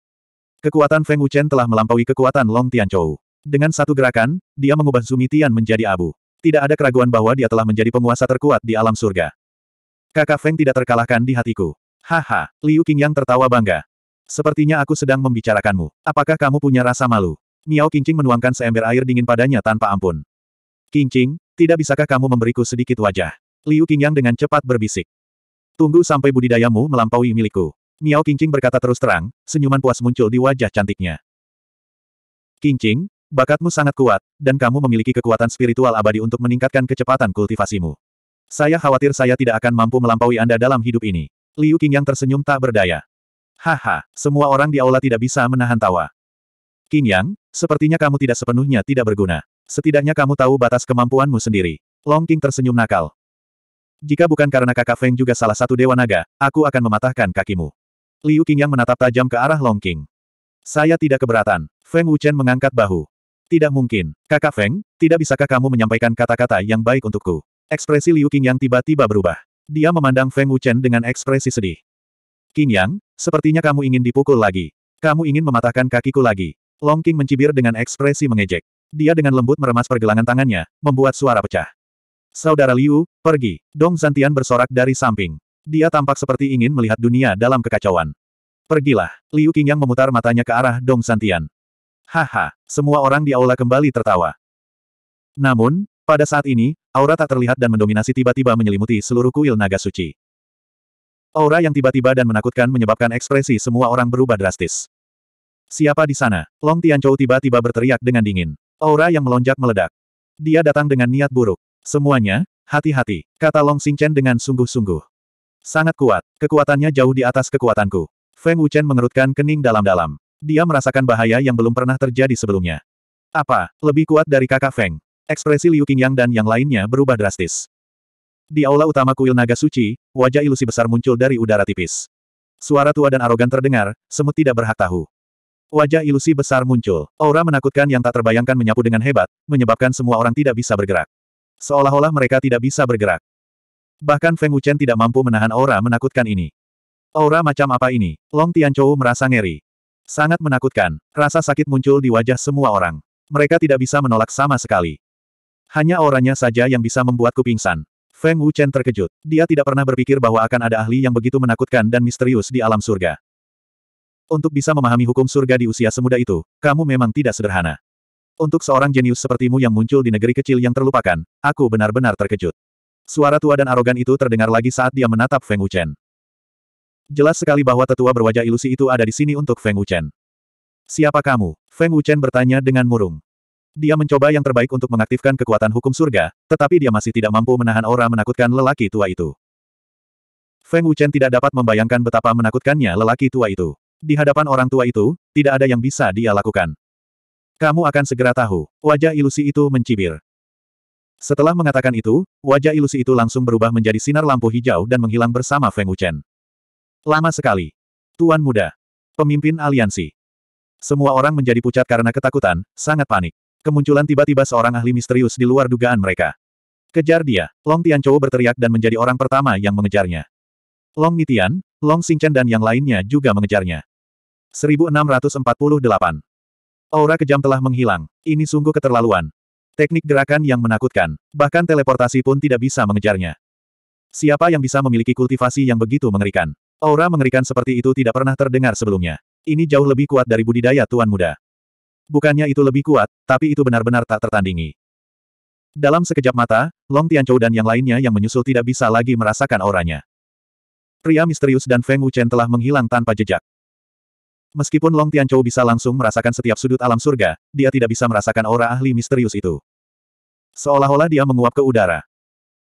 Kekuatan Feng Wuchen telah melampaui kekuatan Long Tianchou. Dengan satu gerakan, dia mengubah Zumitian menjadi abu. Tidak ada keraguan bahwa dia telah menjadi penguasa terkuat di alam surga. Kakak Feng tidak terkalahkan di hatiku. Haha, Liu Qingyang tertawa bangga. Sepertinya aku sedang membicarakanmu. Apakah kamu punya rasa malu? Miao Qingqing menuangkan seember air dingin padanya tanpa ampun. Qingqing, tidak bisakah kamu memberiku sedikit wajah? Liu Qingyang dengan cepat berbisik. Tunggu sampai budidayamu melampaui milikku. Miao Qingqing berkata terus terang, senyuman puas muncul di wajah cantiknya. Qingqing, Bakatmu sangat kuat, dan kamu memiliki kekuatan spiritual abadi untuk meningkatkan kecepatan kultivasimu. Saya khawatir saya tidak akan mampu melampaui Anda dalam hidup ini. Liu Qing yang tersenyum tak berdaya. Haha, semua orang di aula tidak bisa menahan tawa. King Yang, sepertinya kamu tidak sepenuhnya tidak berguna. Setidaknya kamu tahu batas kemampuanmu sendiri. Long King tersenyum nakal. Jika bukan karena kakak Feng juga salah satu dewa naga, aku akan mematahkan kakimu. Liu Qing Yang menatap tajam ke arah Long King. Saya tidak keberatan. Feng Wuchen mengangkat bahu. Tidak mungkin. Kakak Feng, tidak bisakah kamu menyampaikan kata-kata yang baik untukku? Ekspresi Liu yang tiba-tiba berubah. Dia memandang Feng Wuchen dengan ekspresi sedih. Qingyang, sepertinya kamu ingin dipukul lagi. Kamu ingin mematahkan kakiku lagi. Long King mencibir dengan ekspresi mengejek. Dia dengan lembut meremas pergelangan tangannya, membuat suara pecah. Saudara Liu, pergi. Dong Zantian bersorak dari samping. Dia tampak seperti ingin melihat dunia dalam kekacauan. Pergilah. Liu Qingyang memutar matanya ke arah Dong Zantian. Haha, semua orang di aula kembali tertawa. Namun, pada saat ini, aura tak terlihat dan mendominasi tiba-tiba menyelimuti seluruh kuil naga suci. Aura yang tiba-tiba dan menakutkan menyebabkan ekspresi semua orang berubah drastis. Siapa di sana? Long Tianchou tiba-tiba berteriak dengan dingin. Aura yang melonjak meledak. Dia datang dengan niat buruk. Semuanya, hati-hati, kata Long Xingchen dengan sungguh-sungguh. Sangat kuat, kekuatannya jauh di atas kekuatanku. Feng Wuchen mengerutkan kening dalam-dalam. Dia merasakan bahaya yang belum pernah terjadi sebelumnya. Apa, lebih kuat dari kakak Feng? Ekspresi Liu Qingyang dan yang lainnya berubah drastis. Di aula utama kuil naga suci, wajah ilusi besar muncul dari udara tipis. Suara tua dan arogan terdengar, semut tidak berhak tahu. Wajah ilusi besar muncul. Aura menakutkan yang tak terbayangkan menyapu dengan hebat, menyebabkan semua orang tidak bisa bergerak. Seolah-olah mereka tidak bisa bergerak. Bahkan Feng Wuchen tidak mampu menahan aura menakutkan ini. Aura macam apa ini? Long Tianchou merasa ngeri. Sangat menakutkan, rasa sakit muncul di wajah semua orang. Mereka tidak bisa menolak sama sekali. Hanya orangnya saja yang bisa membuatku pingsan. Feng Wuchen terkejut. Dia tidak pernah berpikir bahwa akan ada ahli yang begitu menakutkan dan misterius di alam surga. Untuk bisa memahami hukum surga di usia semuda itu, kamu memang tidak sederhana. Untuk seorang jenius sepertimu yang muncul di negeri kecil yang terlupakan, aku benar-benar terkejut. Suara tua dan arogan itu terdengar lagi saat dia menatap Feng Wuchen. Jelas sekali bahwa tetua berwajah ilusi itu ada di sini untuk Feng Wuchen. Siapa kamu? Feng Wuchen bertanya dengan murung. Dia mencoba yang terbaik untuk mengaktifkan kekuatan hukum surga, tetapi dia masih tidak mampu menahan aura menakutkan lelaki tua itu. Feng Wuchen tidak dapat membayangkan betapa menakutkannya lelaki tua itu. Di hadapan orang tua itu, tidak ada yang bisa dia lakukan. Kamu akan segera tahu, wajah ilusi itu mencibir. Setelah mengatakan itu, wajah ilusi itu langsung berubah menjadi sinar lampu hijau dan menghilang bersama Feng Wuchen. Lama sekali. Tuan muda. Pemimpin aliansi. Semua orang menjadi pucat karena ketakutan, sangat panik. Kemunculan tiba-tiba seorang ahli misterius di luar dugaan mereka. Kejar dia. Long Tianchou berteriak dan menjadi orang pertama yang mengejarnya. Long Nitian, Long Xingchen dan yang lainnya juga mengejarnya. 1648. Aura kejam telah menghilang. Ini sungguh keterlaluan. Teknik gerakan yang menakutkan. Bahkan teleportasi pun tidak bisa mengejarnya. Siapa yang bisa memiliki kultivasi yang begitu mengerikan? Aura mengerikan seperti itu tidak pernah terdengar sebelumnya. Ini jauh lebih kuat dari budidaya Tuan Muda. Bukannya itu lebih kuat, tapi itu benar-benar tak tertandingi. Dalam sekejap mata, Long Tianchou dan yang lainnya yang menyusul tidak bisa lagi merasakan auranya. Pria misterius dan Feng Wuchen telah menghilang tanpa jejak. Meskipun Long Tianchou bisa langsung merasakan setiap sudut alam surga, dia tidak bisa merasakan aura ahli misterius itu. Seolah-olah dia menguap ke udara.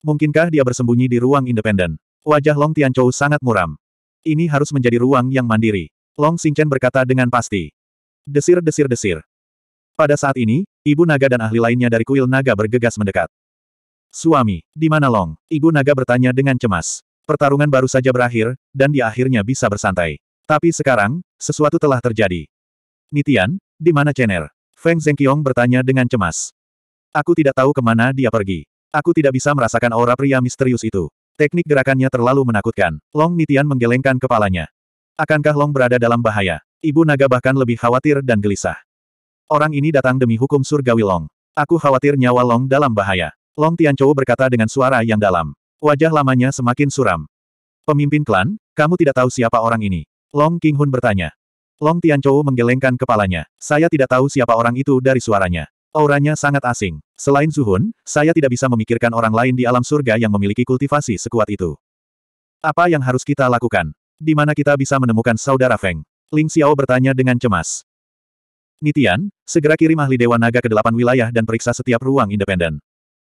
Mungkinkah dia bersembunyi di ruang independen? Wajah Long Tianchou sangat muram. Ini harus menjadi ruang yang mandiri. Long Xingchen berkata dengan pasti. Desir-desir-desir. Pada saat ini, ibu naga dan ahli lainnya dari kuil naga bergegas mendekat. Suami, di mana Long? Ibu naga bertanya dengan cemas. Pertarungan baru saja berakhir, dan dia akhirnya bisa bersantai. Tapi sekarang, sesuatu telah terjadi. Nitian, di mana Chener? Feng Zhengqiong bertanya dengan cemas. Aku tidak tahu kemana dia pergi. Aku tidak bisa merasakan aura pria misterius itu. Teknik gerakannya terlalu menakutkan. Long Nitian menggelengkan kepalanya. Akankah Long berada dalam bahaya? Ibu naga bahkan lebih khawatir dan gelisah. Orang ini datang demi hukum surgawi Long. Aku khawatir nyawa Long dalam bahaya. Long Tianchou berkata dengan suara yang dalam. Wajah lamanya semakin suram. Pemimpin klan, kamu tidak tahu siapa orang ini? Long King Hun bertanya. Long Tianchou menggelengkan kepalanya. Saya tidak tahu siapa orang itu dari suaranya. Auranya sangat asing. Selain Zuhun, saya tidak bisa memikirkan orang lain di alam surga yang memiliki kultivasi sekuat itu. Apa yang harus kita lakukan? Di mana kita bisa menemukan saudara Feng? Ling Xiao bertanya dengan cemas. Nitian, segera kirim ahli Dewa Naga ke delapan wilayah dan periksa setiap ruang independen.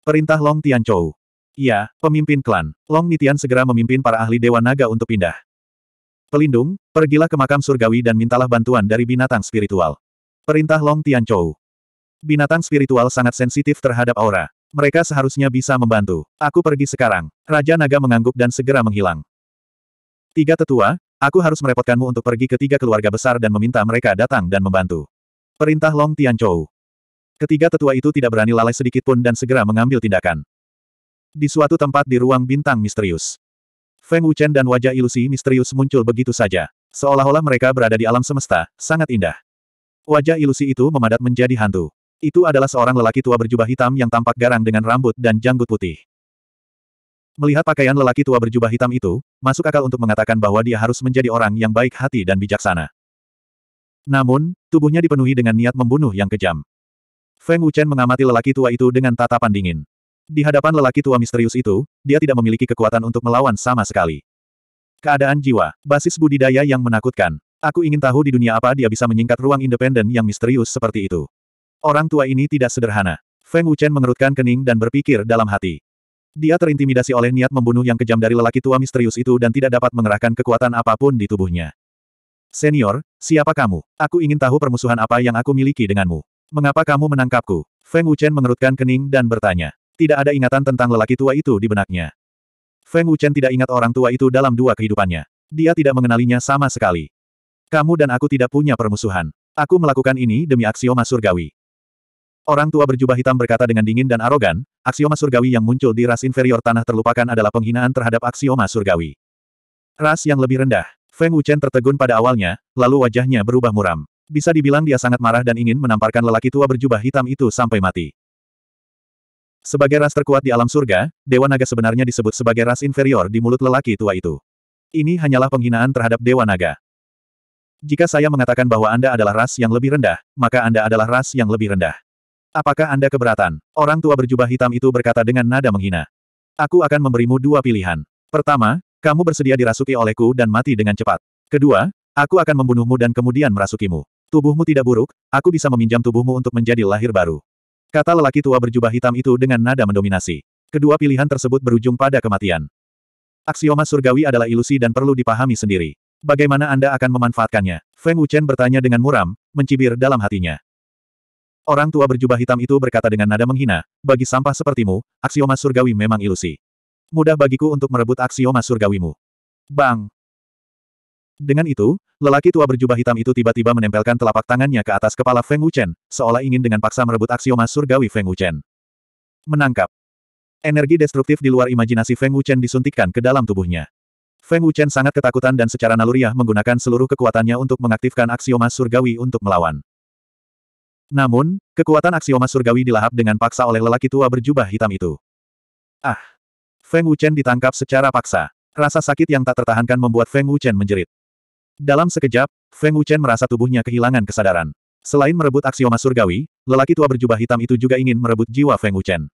Perintah Long Tian Chou. Iya, pemimpin klan. Long Nitian segera memimpin para ahli Dewa Naga untuk pindah. Pelindung, pergilah ke makam surgawi dan mintalah bantuan dari binatang spiritual. Perintah Long Tian Chou. Binatang spiritual sangat sensitif terhadap aura. Mereka seharusnya bisa membantu. Aku pergi sekarang. Raja Naga mengangguk dan segera menghilang. Tiga tetua, aku harus merepotkanmu untuk pergi ke tiga keluarga besar dan meminta mereka datang dan membantu. Perintah Long Tianchou. Ketiga tetua itu tidak berani lalai sedikit pun dan segera mengambil tindakan. Di suatu tempat di ruang bintang misterius. Feng Wuchen dan wajah ilusi misterius muncul begitu saja. Seolah-olah mereka berada di alam semesta, sangat indah. Wajah ilusi itu memadat menjadi hantu. Itu adalah seorang lelaki tua berjubah hitam yang tampak garang dengan rambut dan janggut putih. Melihat pakaian lelaki tua berjubah hitam itu, masuk akal untuk mengatakan bahwa dia harus menjadi orang yang baik hati dan bijaksana. Namun, tubuhnya dipenuhi dengan niat membunuh yang kejam. Feng Wuchen mengamati lelaki tua itu dengan tatapan dingin. Di hadapan lelaki tua misterius itu, dia tidak memiliki kekuatan untuk melawan sama sekali. Keadaan jiwa, basis budidaya yang menakutkan. Aku ingin tahu di dunia apa dia bisa menyingkat ruang independen yang misterius seperti itu. Orang tua ini tidak sederhana. Feng Wuchen mengerutkan kening dan berpikir dalam hati. Dia terintimidasi oleh niat membunuh yang kejam dari lelaki tua misterius itu dan tidak dapat mengerahkan kekuatan apapun di tubuhnya. Senior, siapa kamu? Aku ingin tahu permusuhan apa yang aku miliki denganmu. Mengapa kamu menangkapku? Feng Wuchen mengerutkan kening dan bertanya. Tidak ada ingatan tentang lelaki tua itu di benaknya. Feng Wuchen tidak ingat orang tua itu dalam dua kehidupannya. Dia tidak mengenalinya sama sekali. Kamu dan aku tidak punya permusuhan. Aku melakukan ini demi aksioma surgawi. Orang tua berjubah hitam berkata dengan dingin dan arogan, aksioma surgawi yang muncul di ras inferior tanah terlupakan adalah penghinaan terhadap aksioma surgawi. Ras yang lebih rendah. Feng Wuchen tertegun pada awalnya, lalu wajahnya berubah muram. Bisa dibilang dia sangat marah dan ingin menamparkan lelaki tua berjubah hitam itu sampai mati. Sebagai ras terkuat di alam surga, Dewa Naga sebenarnya disebut sebagai ras inferior di mulut lelaki tua itu. Ini hanyalah penghinaan terhadap Dewa Naga. Jika saya mengatakan bahwa Anda adalah ras yang lebih rendah, maka Anda adalah ras yang lebih rendah. Apakah Anda keberatan? Orang tua berjubah hitam itu berkata dengan nada menghina. Aku akan memberimu dua pilihan. Pertama, kamu bersedia dirasuki olehku dan mati dengan cepat. Kedua, aku akan membunuhmu dan kemudian merasukimu. Tubuhmu tidak buruk, aku bisa meminjam tubuhmu untuk menjadi lahir baru. Kata lelaki tua berjubah hitam itu dengan nada mendominasi. Kedua pilihan tersebut berujung pada kematian. Aksioma surgawi adalah ilusi dan perlu dipahami sendiri. Bagaimana Anda akan memanfaatkannya? Feng Wuchen bertanya dengan muram, mencibir dalam hatinya. Orang tua berjubah hitam itu berkata dengan nada menghina, bagi sampah sepertimu, aksioma surgawi memang ilusi. Mudah bagiku untuk merebut aksioma surgawimu. Bang! Dengan itu, lelaki tua berjubah hitam itu tiba-tiba menempelkan telapak tangannya ke atas kepala Feng Wuchen, seolah ingin dengan paksa merebut aksioma surgawi Feng Wuchen. Menangkap. Energi destruktif di luar imajinasi Feng Wuchen disuntikkan ke dalam tubuhnya. Feng Wuchen sangat ketakutan dan secara naluriah menggunakan seluruh kekuatannya untuk mengaktifkan aksioma surgawi untuk melawan. Namun, kekuatan aksioma surgawi dilahap dengan paksa oleh lelaki tua berjubah hitam itu. Ah! Feng Wuchen ditangkap secara paksa. Rasa sakit yang tak tertahankan membuat Feng Wuchen menjerit. Dalam sekejap, Feng Wuchen merasa tubuhnya kehilangan kesadaran. Selain merebut aksioma surgawi, lelaki tua berjubah hitam itu juga ingin merebut jiwa Feng Wuchen.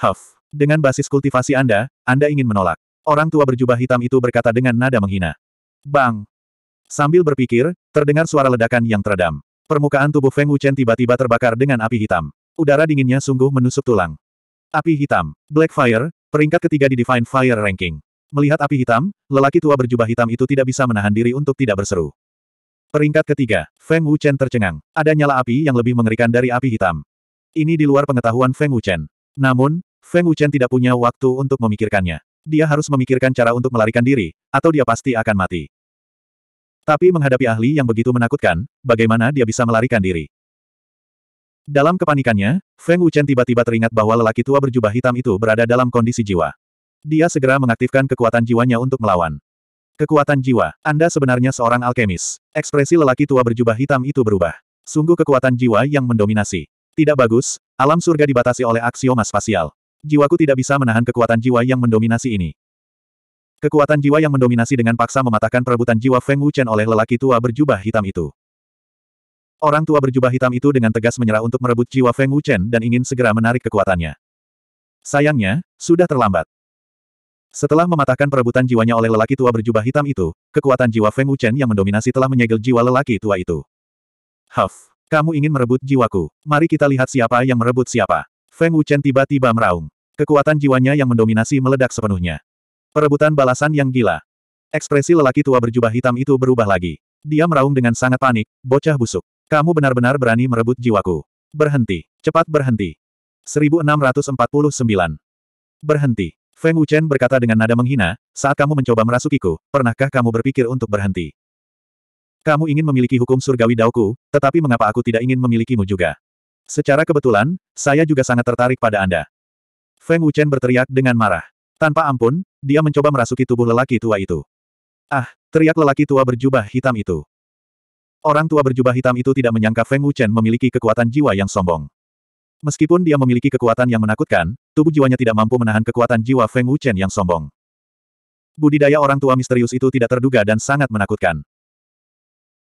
Huff! Dengan basis kultivasi Anda, Anda ingin menolak. Orang tua berjubah hitam itu berkata dengan nada menghina. Bang! Sambil berpikir, terdengar suara ledakan yang teredam. Permukaan tubuh Feng Wuchen tiba-tiba terbakar dengan api hitam. Udara dinginnya sungguh menusuk tulang. Api hitam, Black Fire, peringkat ketiga di Divine Fire Ranking. Melihat api hitam, lelaki tua berjubah hitam itu tidak bisa menahan diri untuk tidak berseru. Peringkat ketiga, Feng Wuchen tercengang. Ada nyala api yang lebih mengerikan dari api hitam. Ini di luar pengetahuan Feng Wuchen. Namun, Feng Wuchen tidak punya waktu untuk memikirkannya. Dia harus memikirkan cara untuk melarikan diri, atau dia pasti akan mati. Tapi menghadapi ahli yang begitu menakutkan, bagaimana dia bisa melarikan diri? Dalam kepanikannya, Feng Wuchen tiba-tiba teringat bahwa lelaki tua berjubah hitam itu berada dalam kondisi jiwa. Dia segera mengaktifkan kekuatan jiwanya untuk melawan. Kekuatan jiwa, Anda sebenarnya seorang alkemis. Ekspresi lelaki tua berjubah hitam itu berubah. Sungguh kekuatan jiwa yang mendominasi. Tidak bagus, alam surga dibatasi oleh aksioma spasial. Jiwaku tidak bisa menahan kekuatan jiwa yang mendominasi ini. Kekuatan jiwa yang mendominasi dengan paksa mematahkan perebutan jiwa Feng Wuchen oleh lelaki tua berjubah hitam itu. Orang tua berjubah hitam itu dengan tegas menyerah untuk merebut jiwa Feng Wuchen dan ingin segera menarik kekuatannya. Sayangnya, sudah terlambat. Setelah mematahkan perebutan jiwanya oleh lelaki tua berjubah hitam itu, kekuatan jiwa Feng Wuchen yang mendominasi telah menyegel jiwa lelaki tua itu. Huff, kamu ingin merebut jiwaku. Mari kita lihat siapa yang merebut siapa. Feng Wuchen tiba-tiba meraung. Kekuatan jiwanya yang mendominasi meledak sepenuhnya. Perebutan balasan yang gila. Ekspresi lelaki tua berjubah hitam itu berubah lagi. Dia meraung dengan sangat panik, bocah busuk. Kamu benar-benar berani merebut jiwaku. Berhenti. Cepat berhenti. 1649. Berhenti. Feng Wuchen berkata dengan nada menghina, saat kamu mencoba merasukiku, pernahkah kamu berpikir untuk berhenti? Kamu ingin memiliki hukum surgawi daoku, tetapi mengapa aku tidak ingin memilikimu juga? Secara kebetulan, saya juga sangat tertarik pada Anda. Feng Wuchen berteriak dengan marah. Tanpa ampun, dia mencoba merasuki tubuh lelaki tua itu. Ah, teriak lelaki tua berjubah hitam itu. Orang tua berjubah hitam itu tidak menyangka Feng Wuchen memiliki kekuatan jiwa yang sombong. Meskipun dia memiliki kekuatan yang menakutkan, tubuh jiwanya tidak mampu menahan kekuatan jiwa Feng Wuchen yang sombong. Budidaya orang tua misterius itu tidak terduga dan sangat menakutkan.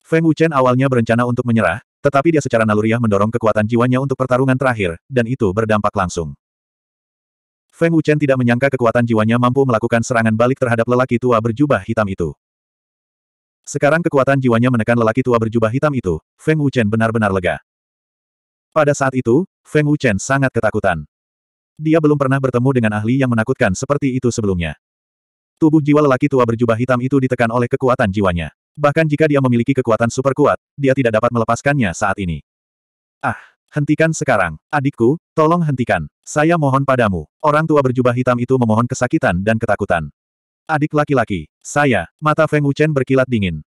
Feng Wuchen awalnya berencana untuk menyerah, tetapi dia secara naluriah mendorong kekuatan jiwanya untuk pertarungan terakhir, dan itu berdampak langsung. Feng Wuchen tidak menyangka kekuatan jiwanya mampu melakukan serangan balik terhadap lelaki tua berjubah hitam itu. Sekarang kekuatan jiwanya menekan lelaki tua berjubah hitam itu, Feng Wuchen benar-benar lega. Pada saat itu, Feng Wuchen sangat ketakutan. Dia belum pernah bertemu dengan ahli yang menakutkan seperti itu sebelumnya. Tubuh jiwa lelaki tua berjubah hitam itu ditekan oleh kekuatan jiwanya. Bahkan jika dia memiliki kekuatan super kuat, dia tidak dapat melepaskannya saat ini. Ah! Hentikan sekarang. Adikku, tolong hentikan. Saya mohon padamu. Orang tua berjubah hitam itu memohon kesakitan dan ketakutan. Adik laki-laki. Saya. Mata Feng Wuchen berkilat dingin.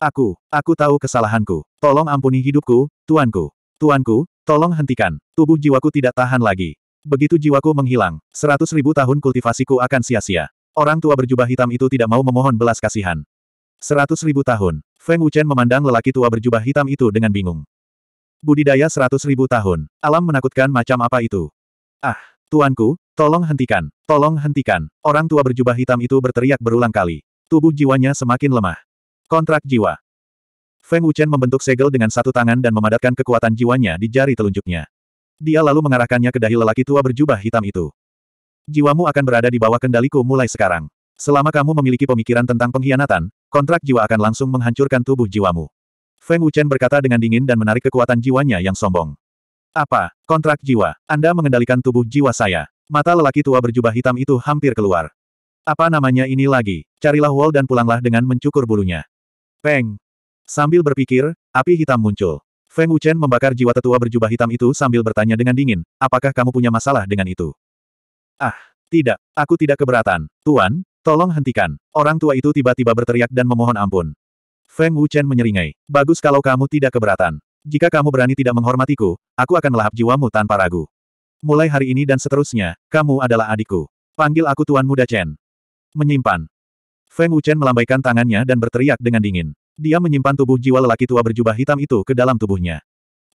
Aku, aku tahu kesalahanku. Tolong ampuni hidupku, tuanku. Tuanku, tolong hentikan. Tubuh jiwaku tidak tahan lagi. Begitu jiwaku menghilang, seratus ribu tahun kultivasiku akan sia-sia. Orang tua berjubah hitam itu tidak mau memohon belas kasihan. Seratus ribu tahun. Feng Wuchen memandang lelaki tua berjubah hitam itu dengan bingung. Budidaya seratus ribu tahun. Alam menakutkan macam apa itu? Ah, tuanku, tolong hentikan, tolong hentikan. Orang tua berjubah hitam itu berteriak berulang kali. Tubuh jiwanya semakin lemah. Kontrak jiwa. Feng Wuchen membentuk segel dengan satu tangan dan memadatkan kekuatan jiwanya di jari telunjuknya. Dia lalu mengarahkannya ke dahi lelaki tua berjubah hitam itu. Jiwamu akan berada di bawah kendaliku mulai sekarang. Selama kamu memiliki pemikiran tentang pengkhianatan, kontrak jiwa akan langsung menghancurkan tubuh jiwamu. Feng Wuchen berkata dengan dingin dan menarik kekuatan jiwanya yang sombong. Apa? Kontrak jiwa. Anda mengendalikan tubuh jiwa saya. Mata lelaki tua berjubah hitam itu hampir keluar. Apa namanya ini lagi? Carilah Wall dan pulanglah dengan mencukur bulunya. Peng. Sambil berpikir, api hitam muncul. Feng Wuchen membakar jiwa tetua berjubah hitam itu sambil bertanya dengan dingin, apakah kamu punya masalah dengan itu? Ah, tidak, aku tidak keberatan. Tuan, tolong hentikan. Orang tua itu tiba-tiba berteriak dan memohon ampun. Feng Wuchen menyeringai. Bagus kalau kamu tidak keberatan. Jika kamu berani tidak menghormatiku, aku akan melahap jiwamu tanpa ragu. Mulai hari ini dan seterusnya, kamu adalah adikku. Panggil aku Tuan Muda Chen. Menyimpan. Feng Wuchen melambaikan tangannya dan berteriak dengan dingin. Dia menyimpan tubuh jiwa lelaki tua berjubah hitam itu ke dalam tubuhnya.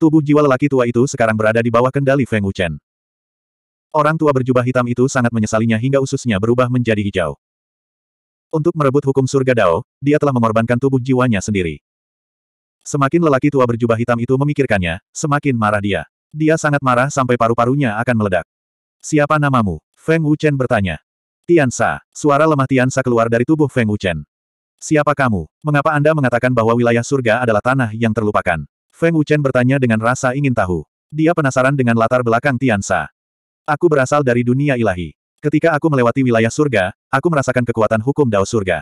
Tubuh jiwa lelaki tua itu sekarang berada di bawah kendali Feng Wuchen. Orang tua berjubah hitam itu sangat menyesalinya hingga ususnya berubah menjadi hijau. Untuk merebut hukum surga Dao, dia telah mengorbankan tubuh jiwanya sendiri. Semakin lelaki tua berjubah hitam itu memikirkannya, semakin marah dia. Dia sangat marah sampai paru-parunya akan meledak. Siapa namamu? Feng Wuchen bertanya. Tiansa, suara lemah Tiansa keluar dari tubuh Feng Wuchen. Siapa kamu? Mengapa Anda mengatakan bahwa wilayah surga adalah tanah yang terlupakan? Feng Wuchen bertanya dengan rasa ingin tahu. Dia penasaran dengan latar belakang Tiansa. Aku berasal dari dunia ilahi. Ketika aku melewati wilayah surga, aku merasakan kekuatan hukum Dao surga.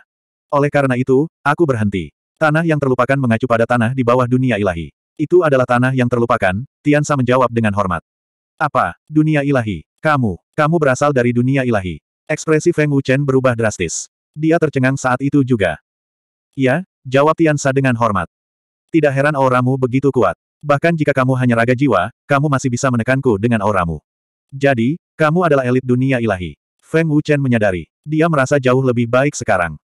Oleh karena itu, aku berhenti. Tanah yang terlupakan mengacu pada tanah di bawah dunia ilahi. Itu adalah tanah yang terlupakan, Tiansa menjawab dengan hormat. Apa? Dunia ilahi? Kamu, kamu berasal dari dunia ilahi. Ekspresi Feng Wuchen berubah drastis. Dia tercengang saat itu juga. Ya, jawab Tiansa dengan hormat. Tidak heran auramu begitu kuat. Bahkan jika kamu hanya raga jiwa, kamu masih bisa menekanku dengan auramu. Jadi, kamu adalah elit dunia ilahi. Feng Wuchen menyadari. Dia merasa jauh lebih baik sekarang.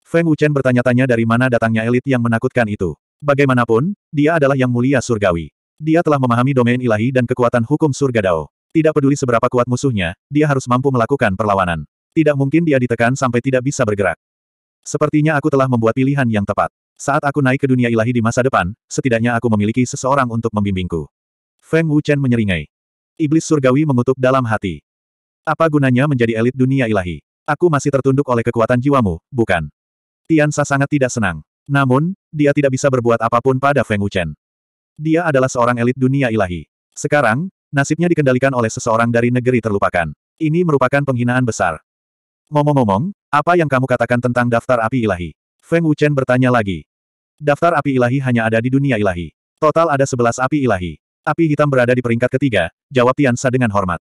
Feng Wuchen bertanya-tanya dari mana datangnya elit yang menakutkan itu. Bagaimanapun, dia adalah yang mulia surgawi. Dia telah memahami domain ilahi dan kekuatan hukum surga Dao. Tidak peduli seberapa kuat musuhnya, dia harus mampu melakukan perlawanan. Tidak mungkin dia ditekan sampai tidak bisa bergerak. Sepertinya aku telah membuat pilihan yang tepat. Saat aku naik ke dunia ilahi di masa depan, setidaknya aku memiliki seseorang untuk membimbingku. Feng Wuchen menyeringai. Iblis surgawi mengutuk dalam hati. Apa gunanya menjadi elit dunia ilahi? Aku masih tertunduk oleh kekuatan jiwamu, bukan? Tian Tiansa sangat tidak senang. Namun, dia tidak bisa berbuat apapun pada Feng Wuchen. Dia adalah seorang elit dunia ilahi. Sekarang, nasibnya dikendalikan oleh seseorang dari negeri terlupakan. Ini merupakan penghinaan besar. Ngomong-ngomong, apa yang kamu katakan tentang daftar api ilahi? Feng Wuchen bertanya lagi. Daftar api ilahi hanya ada di dunia ilahi. Total ada sebelas api ilahi. Api hitam berada di peringkat ketiga, jawab Tiansa dengan hormat.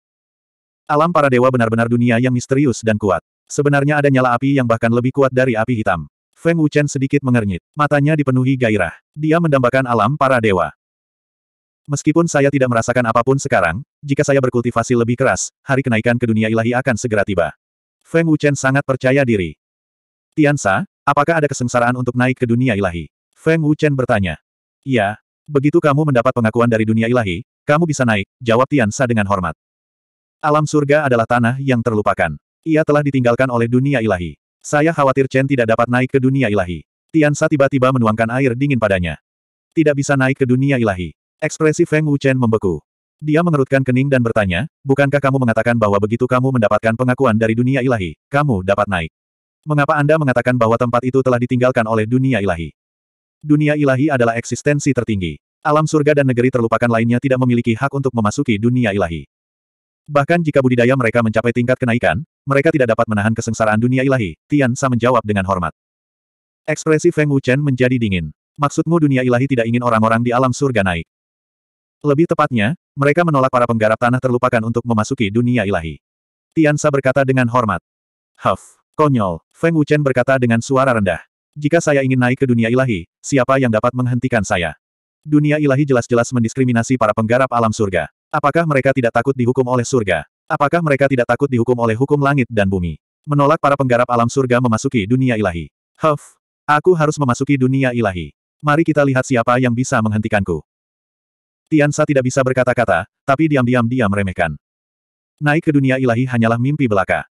Alam para dewa benar-benar dunia yang misterius dan kuat. Sebenarnya ada nyala api yang bahkan lebih kuat dari api hitam. Feng Wuchen sedikit mengernyit. Matanya dipenuhi gairah. Dia mendambakan alam para dewa. Meskipun saya tidak merasakan apapun sekarang, jika saya berkultivasi lebih keras, hari kenaikan ke dunia ilahi akan segera tiba. Feng Wuchen sangat percaya diri. Tiansa, apakah ada kesengsaraan untuk naik ke dunia ilahi? Feng Wuchen bertanya. Iya, Begitu kamu mendapat pengakuan dari dunia ilahi, kamu bisa naik, jawab Tian Sa dengan hormat. Alam surga adalah tanah yang terlupakan. Ia telah ditinggalkan oleh dunia ilahi. Saya khawatir Chen tidak dapat naik ke dunia ilahi. Tian Sa tiba-tiba menuangkan air dingin padanya. Tidak bisa naik ke dunia ilahi. Ekspresi Feng Wu Chen membeku. Dia mengerutkan kening dan bertanya, bukankah kamu mengatakan bahwa begitu kamu mendapatkan pengakuan dari dunia ilahi, kamu dapat naik? Mengapa Anda mengatakan bahwa tempat itu telah ditinggalkan oleh dunia ilahi? Dunia ilahi adalah eksistensi tertinggi. Alam surga dan negeri terlupakan lainnya tidak memiliki hak untuk memasuki dunia ilahi. Bahkan jika budidaya mereka mencapai tingkat kenaikan, mereka tidak dapat menahan kesengsaraan dunia ilahi, Tian Sa menjawab dengan hormat. Ekspresi Feng Wuchen menjadi dingin. Maksudmu dunia ilahi tidak ingin orang-orang di alam surga naik. Lebih tepatnya, mereka menolak para penggarap tanah terlupakan untuk memasuki dunia ilahi. Tian Sa berkata dengan hormat. Huff, konyol, Feng Wuchen berkata dengan suara rendah. Jika saya ingin naik ke dunia ilahi, siapa yang dapat menghentikan saya? Dunia ilahi jelas-jelas mendiskriminasi para penggarap alam surga. Apakah mereka tidak takut dihukum oleh surga? Apakah mereka tidak takut dihukum oleh hukum langit dan bumi? Menolak para penggarap alam surga memasuki dunia ilahi. Huff! Aku harus memasuki dunia ilahi. Mari kita lihat siapa yang bisa menghentikanku. Tiansa tidak bisa berkata-kata, tapi diam-diam dia meremehkan. Naik ke dunia ilahi hanyalah mimpi belaka.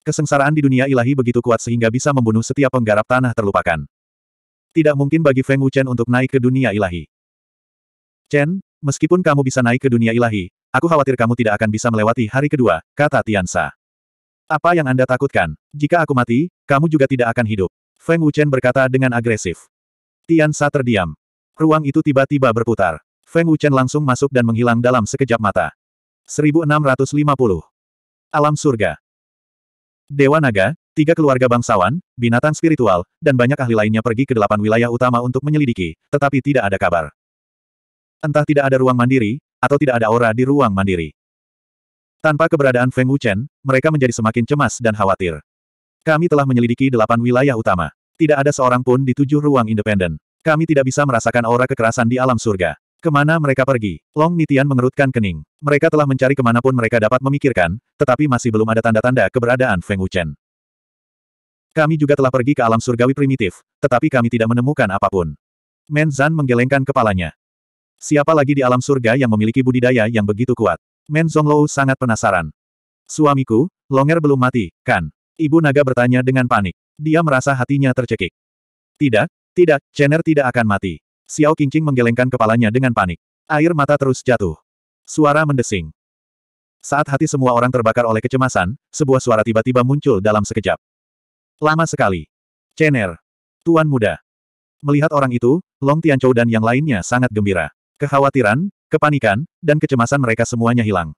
Kesengsaraan di dunia ilahi begitu kuat sehingga bisa membunuh setiap penggarap tanah terlupakan. Tidak mungkin bagi Feng Wuchen untuk naik ke dunia ilahi. Chen, meskipun kamu bisa naik ke dunia ilahi, aku khawatir kamu tidak akan bisa melewati hari kedua, kata Tiansa. Apa yang Anda takutkan? Jika aku mati, kamu juga tidak akan hidup. Feng Wuchen berkata dengan agresif. Tiansa terdiam. Ruang itu tiba-tiba berputar. Feng Wuchen langsung masuk dan menghilang dalam sekejap mata. 1650. Alam surga. Dewa Naga, tiga keluarga bangsawan, binatang spiritual, dan banyak ahli lainnya pergi ke delapan wilayah utama untuk menyelidiki, tetapi tidak ada kabar. Entah tidak ada ruang mandiri, atau tidak ada aura di ruang mandiri. Tanpa keberadaan Feng Wuchen, mereka menjadi semakin cemas dan khawatir. Kami telah menyelidiki delapan wilayah utama. Tidak ada seorang pun di tujuh ruang independen. Kami tidak bisa merasakan aura kekerasan di alam surga. Kemana mereka pergi? Long Nitian mengerutkan kening. Mereka telah mencari kemanapun mereka dapat memikirkan, tetapi masih belum ada tanda-tanda keberadaan Feng Wuchen. Kami juga telah pergi ke alam surgawi primitif, tetapi kami tidak menemukan apapun. Menzan menggelengkan kepalanya. Siapa lagi di alam surga yang memiliki budidaya yang begitu kuat? Men Zonglou sangat penasaran. Suamiku, Longer belum mati, kan? Ibu naga bertanya dengan panik. Dia merasa hatinya tercekik. Tidak, tidak, Chener tidak akan mati. Xiao Qingqing menggelengkan kepalanya dengan panik. Air mata terus jatuh. Suara mendesing. Saat hati semua orang terbakar oleh kecemasan, sebuah suara tiba-tiba muncul dalam sekejap. Lama sekali. Chen'er, Tuan muda. Melihat orang itu, Long Tianchou dan yang lainnya sangat gembira. Kekhawatiran, kepanikan, dan kecemasan mereka semuanya hilang.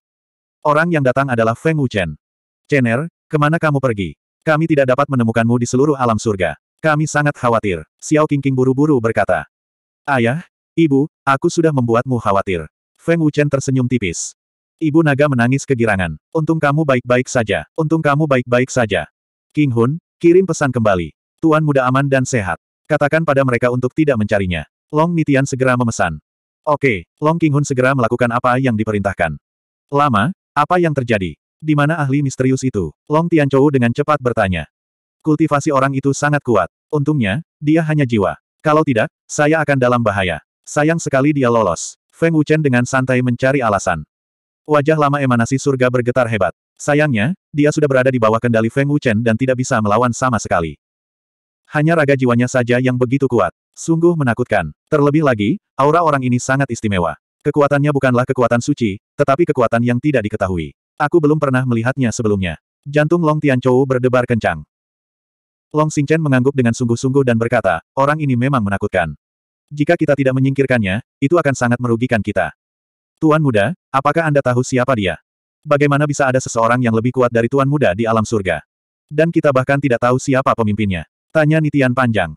Orang yang datang adalah Feng Wuchen. Chen'er, kemana kamu pergi? Kami tidak dapat menemukanmu di seluruh alam surga. Kami sangat khawatir. Xiao Qingqing buru-buru berkata. Ayah, ibu, aku sudah membuatmu khawatir. Feng Wuchen tersenyum tipis. Ibu naga menangis kegirangan. Untung kamu baik-baik saja. Untung kamu baik-baik saja. King Hun, kirim pesan kembali. Tuan muda aman dan sehat. Katakan pada mereka untuk tidak mencarinya. Long Nitian segera memesan. Oke, Long King Hun segera melakukan apa yang diperintahkan. Lama, apa yang terjadi? Di mana ahli misterius itu? Long Tian Tianchou dengan cepat bertanya. Kultivasi orang itu sangat kuat. Untungnya, dia hanya jiwa. Kalau tidak, saya akan dalam bahaya. Sayang sekali dia lolos. Feng Wuchen dengan santai mencari alasan. Wajah lama emanasi surga bergetar hebat. Sayangnya, dia sudah berada di bawah kendali Feng Wuchen dan tidak bisa melawan sama sekali. Hanya raga jiwanya saja yang begitu kuat. Sungguh menakutkan. Terlebih lagi, aura orang ini sangat istimewa. Kekuatannya bukanlah kekuatan suci, tetapi kekuatan yang tidak diketahui. Aku belum pernah melihatnya sebelumnya. Jantung Long Tianchou berdebar kencang. Long Xingchen mengangguk dengan sungguh-sungguh dan berkata, orang ini memang menakutkan. Jika kita tidak menyingkirkannya, itu akan sangat merugikan kita. Tuan muda, apakah Anda tahu siapa dia? Bagaimana bisa ada seseorang yang lebih kuat dari Tuan muda di alam surga? Dan kita bahkan tidak tahu siapa pemimpinnya. Tanya Nitian panjang.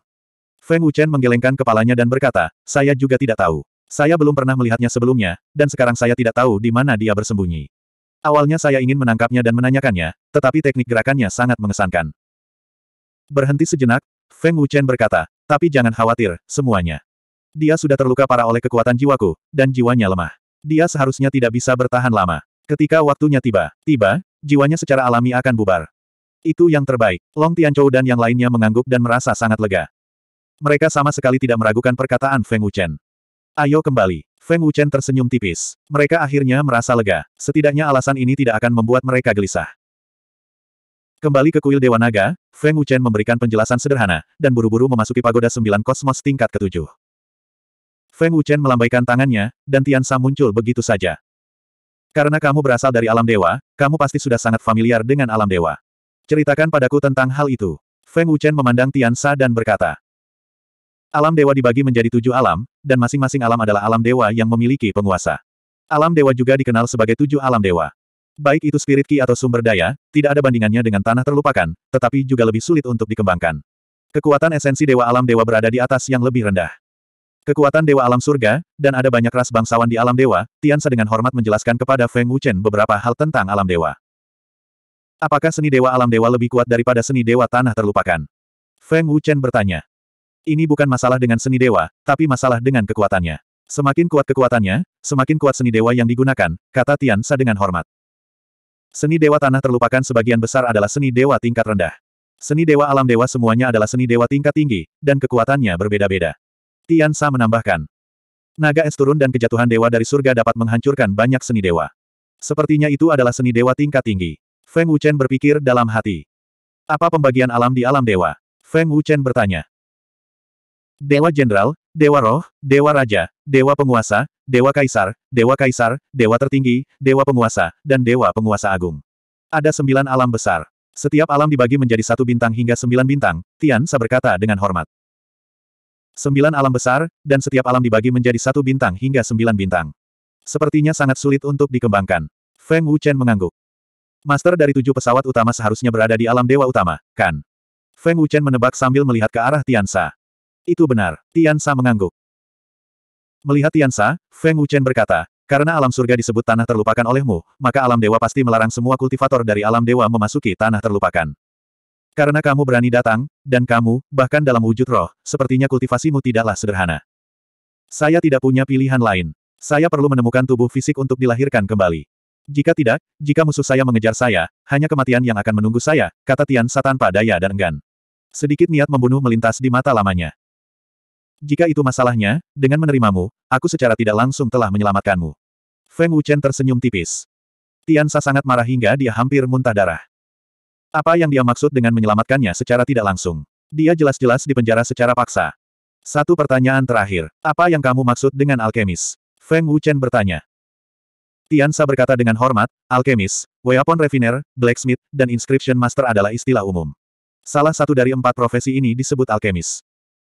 Feng Wuchen menggelengkan kepalanya dan berkata, saya juga tidak tahu. Saya belum pernah melihatnya sebelumnya, dan sekarang saya tidak tahu di mana dia bersembunyi. Awalnya saya ingin menangkapnya dan menanyakannya, tetapi teknik gerakannya sangat mengesankan. Berhenti sejenak, Feng Wuchen berkata, tapi jangan khawatir, semuanya. Dia sudah terluka parah oleh kekuatan jiwaku, dan jiwanya lemah. Dia seharusnya tidak bisa bertahan lama. Ketika waktunya tiba, tiba, jiwanya secara alami akan bubar. Itu yang terbaik. Long Tianchou dan yang lainnya mengangguk dan merasa sangat lega. Mereka sama sekali tidak meragukan perkataan Feng Wuchen. Ayo kembali. Feng Wuchen tersenyum tipis. Mereka akhirnya merasa lega. Setidaknya alasan ini tidak akan membuat mereka gelisah. Kembali ke kuil Dewa Naga, Feng Wuchen memberikan penjelasan sederhana, dan buru-buru memasuki pagoda sembilan kosmos tingkat ketujuh. Feng Wuchen melambaikan tangannya, dan Tian Sa muncul begitu saja. Karena kamu berasal dari alam dewa, kamu pasti sudah sangat familiar dengan alam dewa. Ceritakan padaku tentang hal itu. Feng Wuchen memandang Tian Sa dan berkata. Alam dewa dibagi menjadi tujuh alam, dan masing-masing alam adalah alam dewa yang memiliki penguasa. Alam dewa juga dikenal sebagai tujuh alam dewa. Baik itu spirit ki atau sumber daya, tidak ada bandingannya dengan tanah terlupakan, tetapi juga lebih sulit untuk dikembangkan. Kekuatan esensi Dewa Alam Dewa berada di atas yang lebih rendah. Kekuatan Dewa Alam Surga, dan ada banyak ras bangsawan di Alam Dewa, Tian Tiansa dengan hormat menjelaskan kepada Feng Wuchen beberapa hal tentang Alam Dewa. Apakah seni Dewa Alam Dewa lebih kuat daripada seni Dewa Tanah Terlupakan? Feng Wuchen bertanya. Ini bukan masalah dengan seni dewa, tapi masalah dengan kekuatannya. Semakin kuat kekuatannya, semakin kuat seni dewa yang digunakan, kata Tian Tiansa dengan hormat. Seni dewa tanah terlupakan sebagian besar adalah seni dewa tingkat rendah. Seni dewa alam dewa semuanya adalah seni dewa tingkat tinggi, dan kekuatannya berbeda-beda. Tian Sa menambahkan. Naga es turun dan kejatuhan dewa dari surga dapat menghancurkan banyak seni dewa. Sepertinya itu adalah seni dewa tingkat tinggi. Feng Wuchen berpikir dalam hati. Apa pembagian alam di alam dewa? Feng Wuchen bertanya. Dewa Jenderal, Dewa Roh, Dewa Raja, Dewa Penguasa, Dewa Kaisar, Dewa Kaisar, Dewa Tertinggi, Dewa Penguasa, dan Dewa Penguasa Agung. Ada sembilan alam besar. Setiap alam dibagi menjadi satu bintang hingga sembilan bintang, Tiansa berkata dengan hormat. Sembilan alam besar, dan setiap alam dibagi menjadi satu bintang hingga sembilan bintang. Sepertinya sangat sulit untuk dikembangkan. Feng Wuchen mengangguk. Master dari tujuh pesawat utama seharusnya berada di alam dewa utama, kan? Feng Wuchen menebak sambil melihat ke arah Tiansa. Itu benar, Tian Sa mengangguk. Melihat Tian Sa, Feng Wuchen berkata, karena alam surga disebut tanah terlupakan olehmu, maka alam dewa pasti melarang semua kultivator dari alam dewa memasuki tanah terlupakan. Karena kamu berani datang, dan kamu, bahkan dalam wujud roh, sepertinya kultivasimu tidaklah sederhana. Saya tidak punya pilihan lain. Saya perlu menemukan tubuh fisik untuk dilahirkan kembali. Jika tidak, jika musuh saya mengejar saya, hanya kematian yang akan menunggu saya, kata Tian Sa tanpa daya dan enggan. Sedikit niat membunuh melintas di mata lamanya. Jika itu masalahnya, dengan menerimamu, aku secara tidak langsung telah menyelamatkanmu. Feng Wuchen tersenyum tipis. Tian Tiansa sangat marah hingga dia hampir muntah darah. Apa yang dia maksud dengan menyelamatkannya secara tidak langsung? Dia jelas-jelas dipenjara secara paksa. Satu pertanyaan terakhir, apa yang kamu maksud dengan alkemis? Feng Wuchen bertanya. Tian Tiansa berkata dengan hormat, alkemis, weapon refiner, blacksmith, dan inscription master adalah istilah umum. Salah satu dari empat profesi ini disebut alkemis.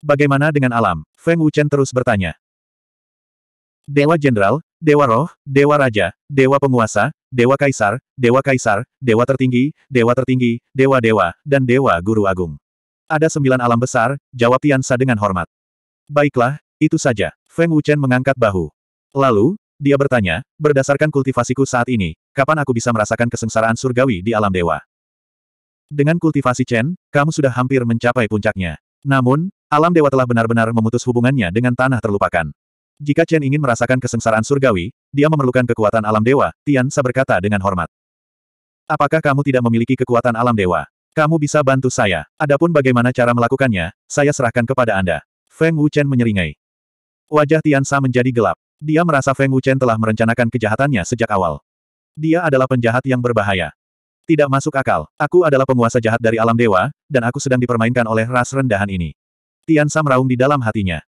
Bagaimana dengan alam? Feng Wuchen terus bertanya. Dewa Jenderal, Dewa Roh, Dewa Raja, Dewa Penguasa, Dewa Kaisar, Dewa Kaisar, Dewa Tertinggi, Dewa Tertinggi, Dewa-Dewa, dan Dewa Guru Agung. Ada sembilan alam besar, jawab Tiansa dengan hormat. Baiklah, itu saja. Feng Wuchen mengangkat bahu. Lalu, dia bertanya, berdasarkan kultivasiku saat ini, kapan aku bisa merasakan kesengsaraan surgawi di alam dewa? Dengan kultivasi Chen, kamu sudah hampir mencapai puncaknya. Namun, Alam dewa telah benar-benar memutus hubungannya dengan tanah terlupakan. Jika Chen ingin merasakan kesengsaraan surgawi, dia memerlukan kekuatan alam dewa, Tian Sa berkata dengan hormat. Apakah kamu tidak memiliki kekuatan alam dewa? Kamu bisa bantu saya. Adapun bagaimana cara melakukannya, saya serahkan kepada Anda. Feng Wuchen menyeringai. Wajah Tian Sa menjadi gelap. Dia merasa Feng Wuchen telah merencanakan kejahatannya sejak awal. Dia adalah penjahat yang berbahaya. Tidak masuk akal. Aku adalah penguasa jahat dari alam dewa, dan aku sedang dipermainkan oleh ras rendahan ini. Tian Sam raung di dalam hatinya.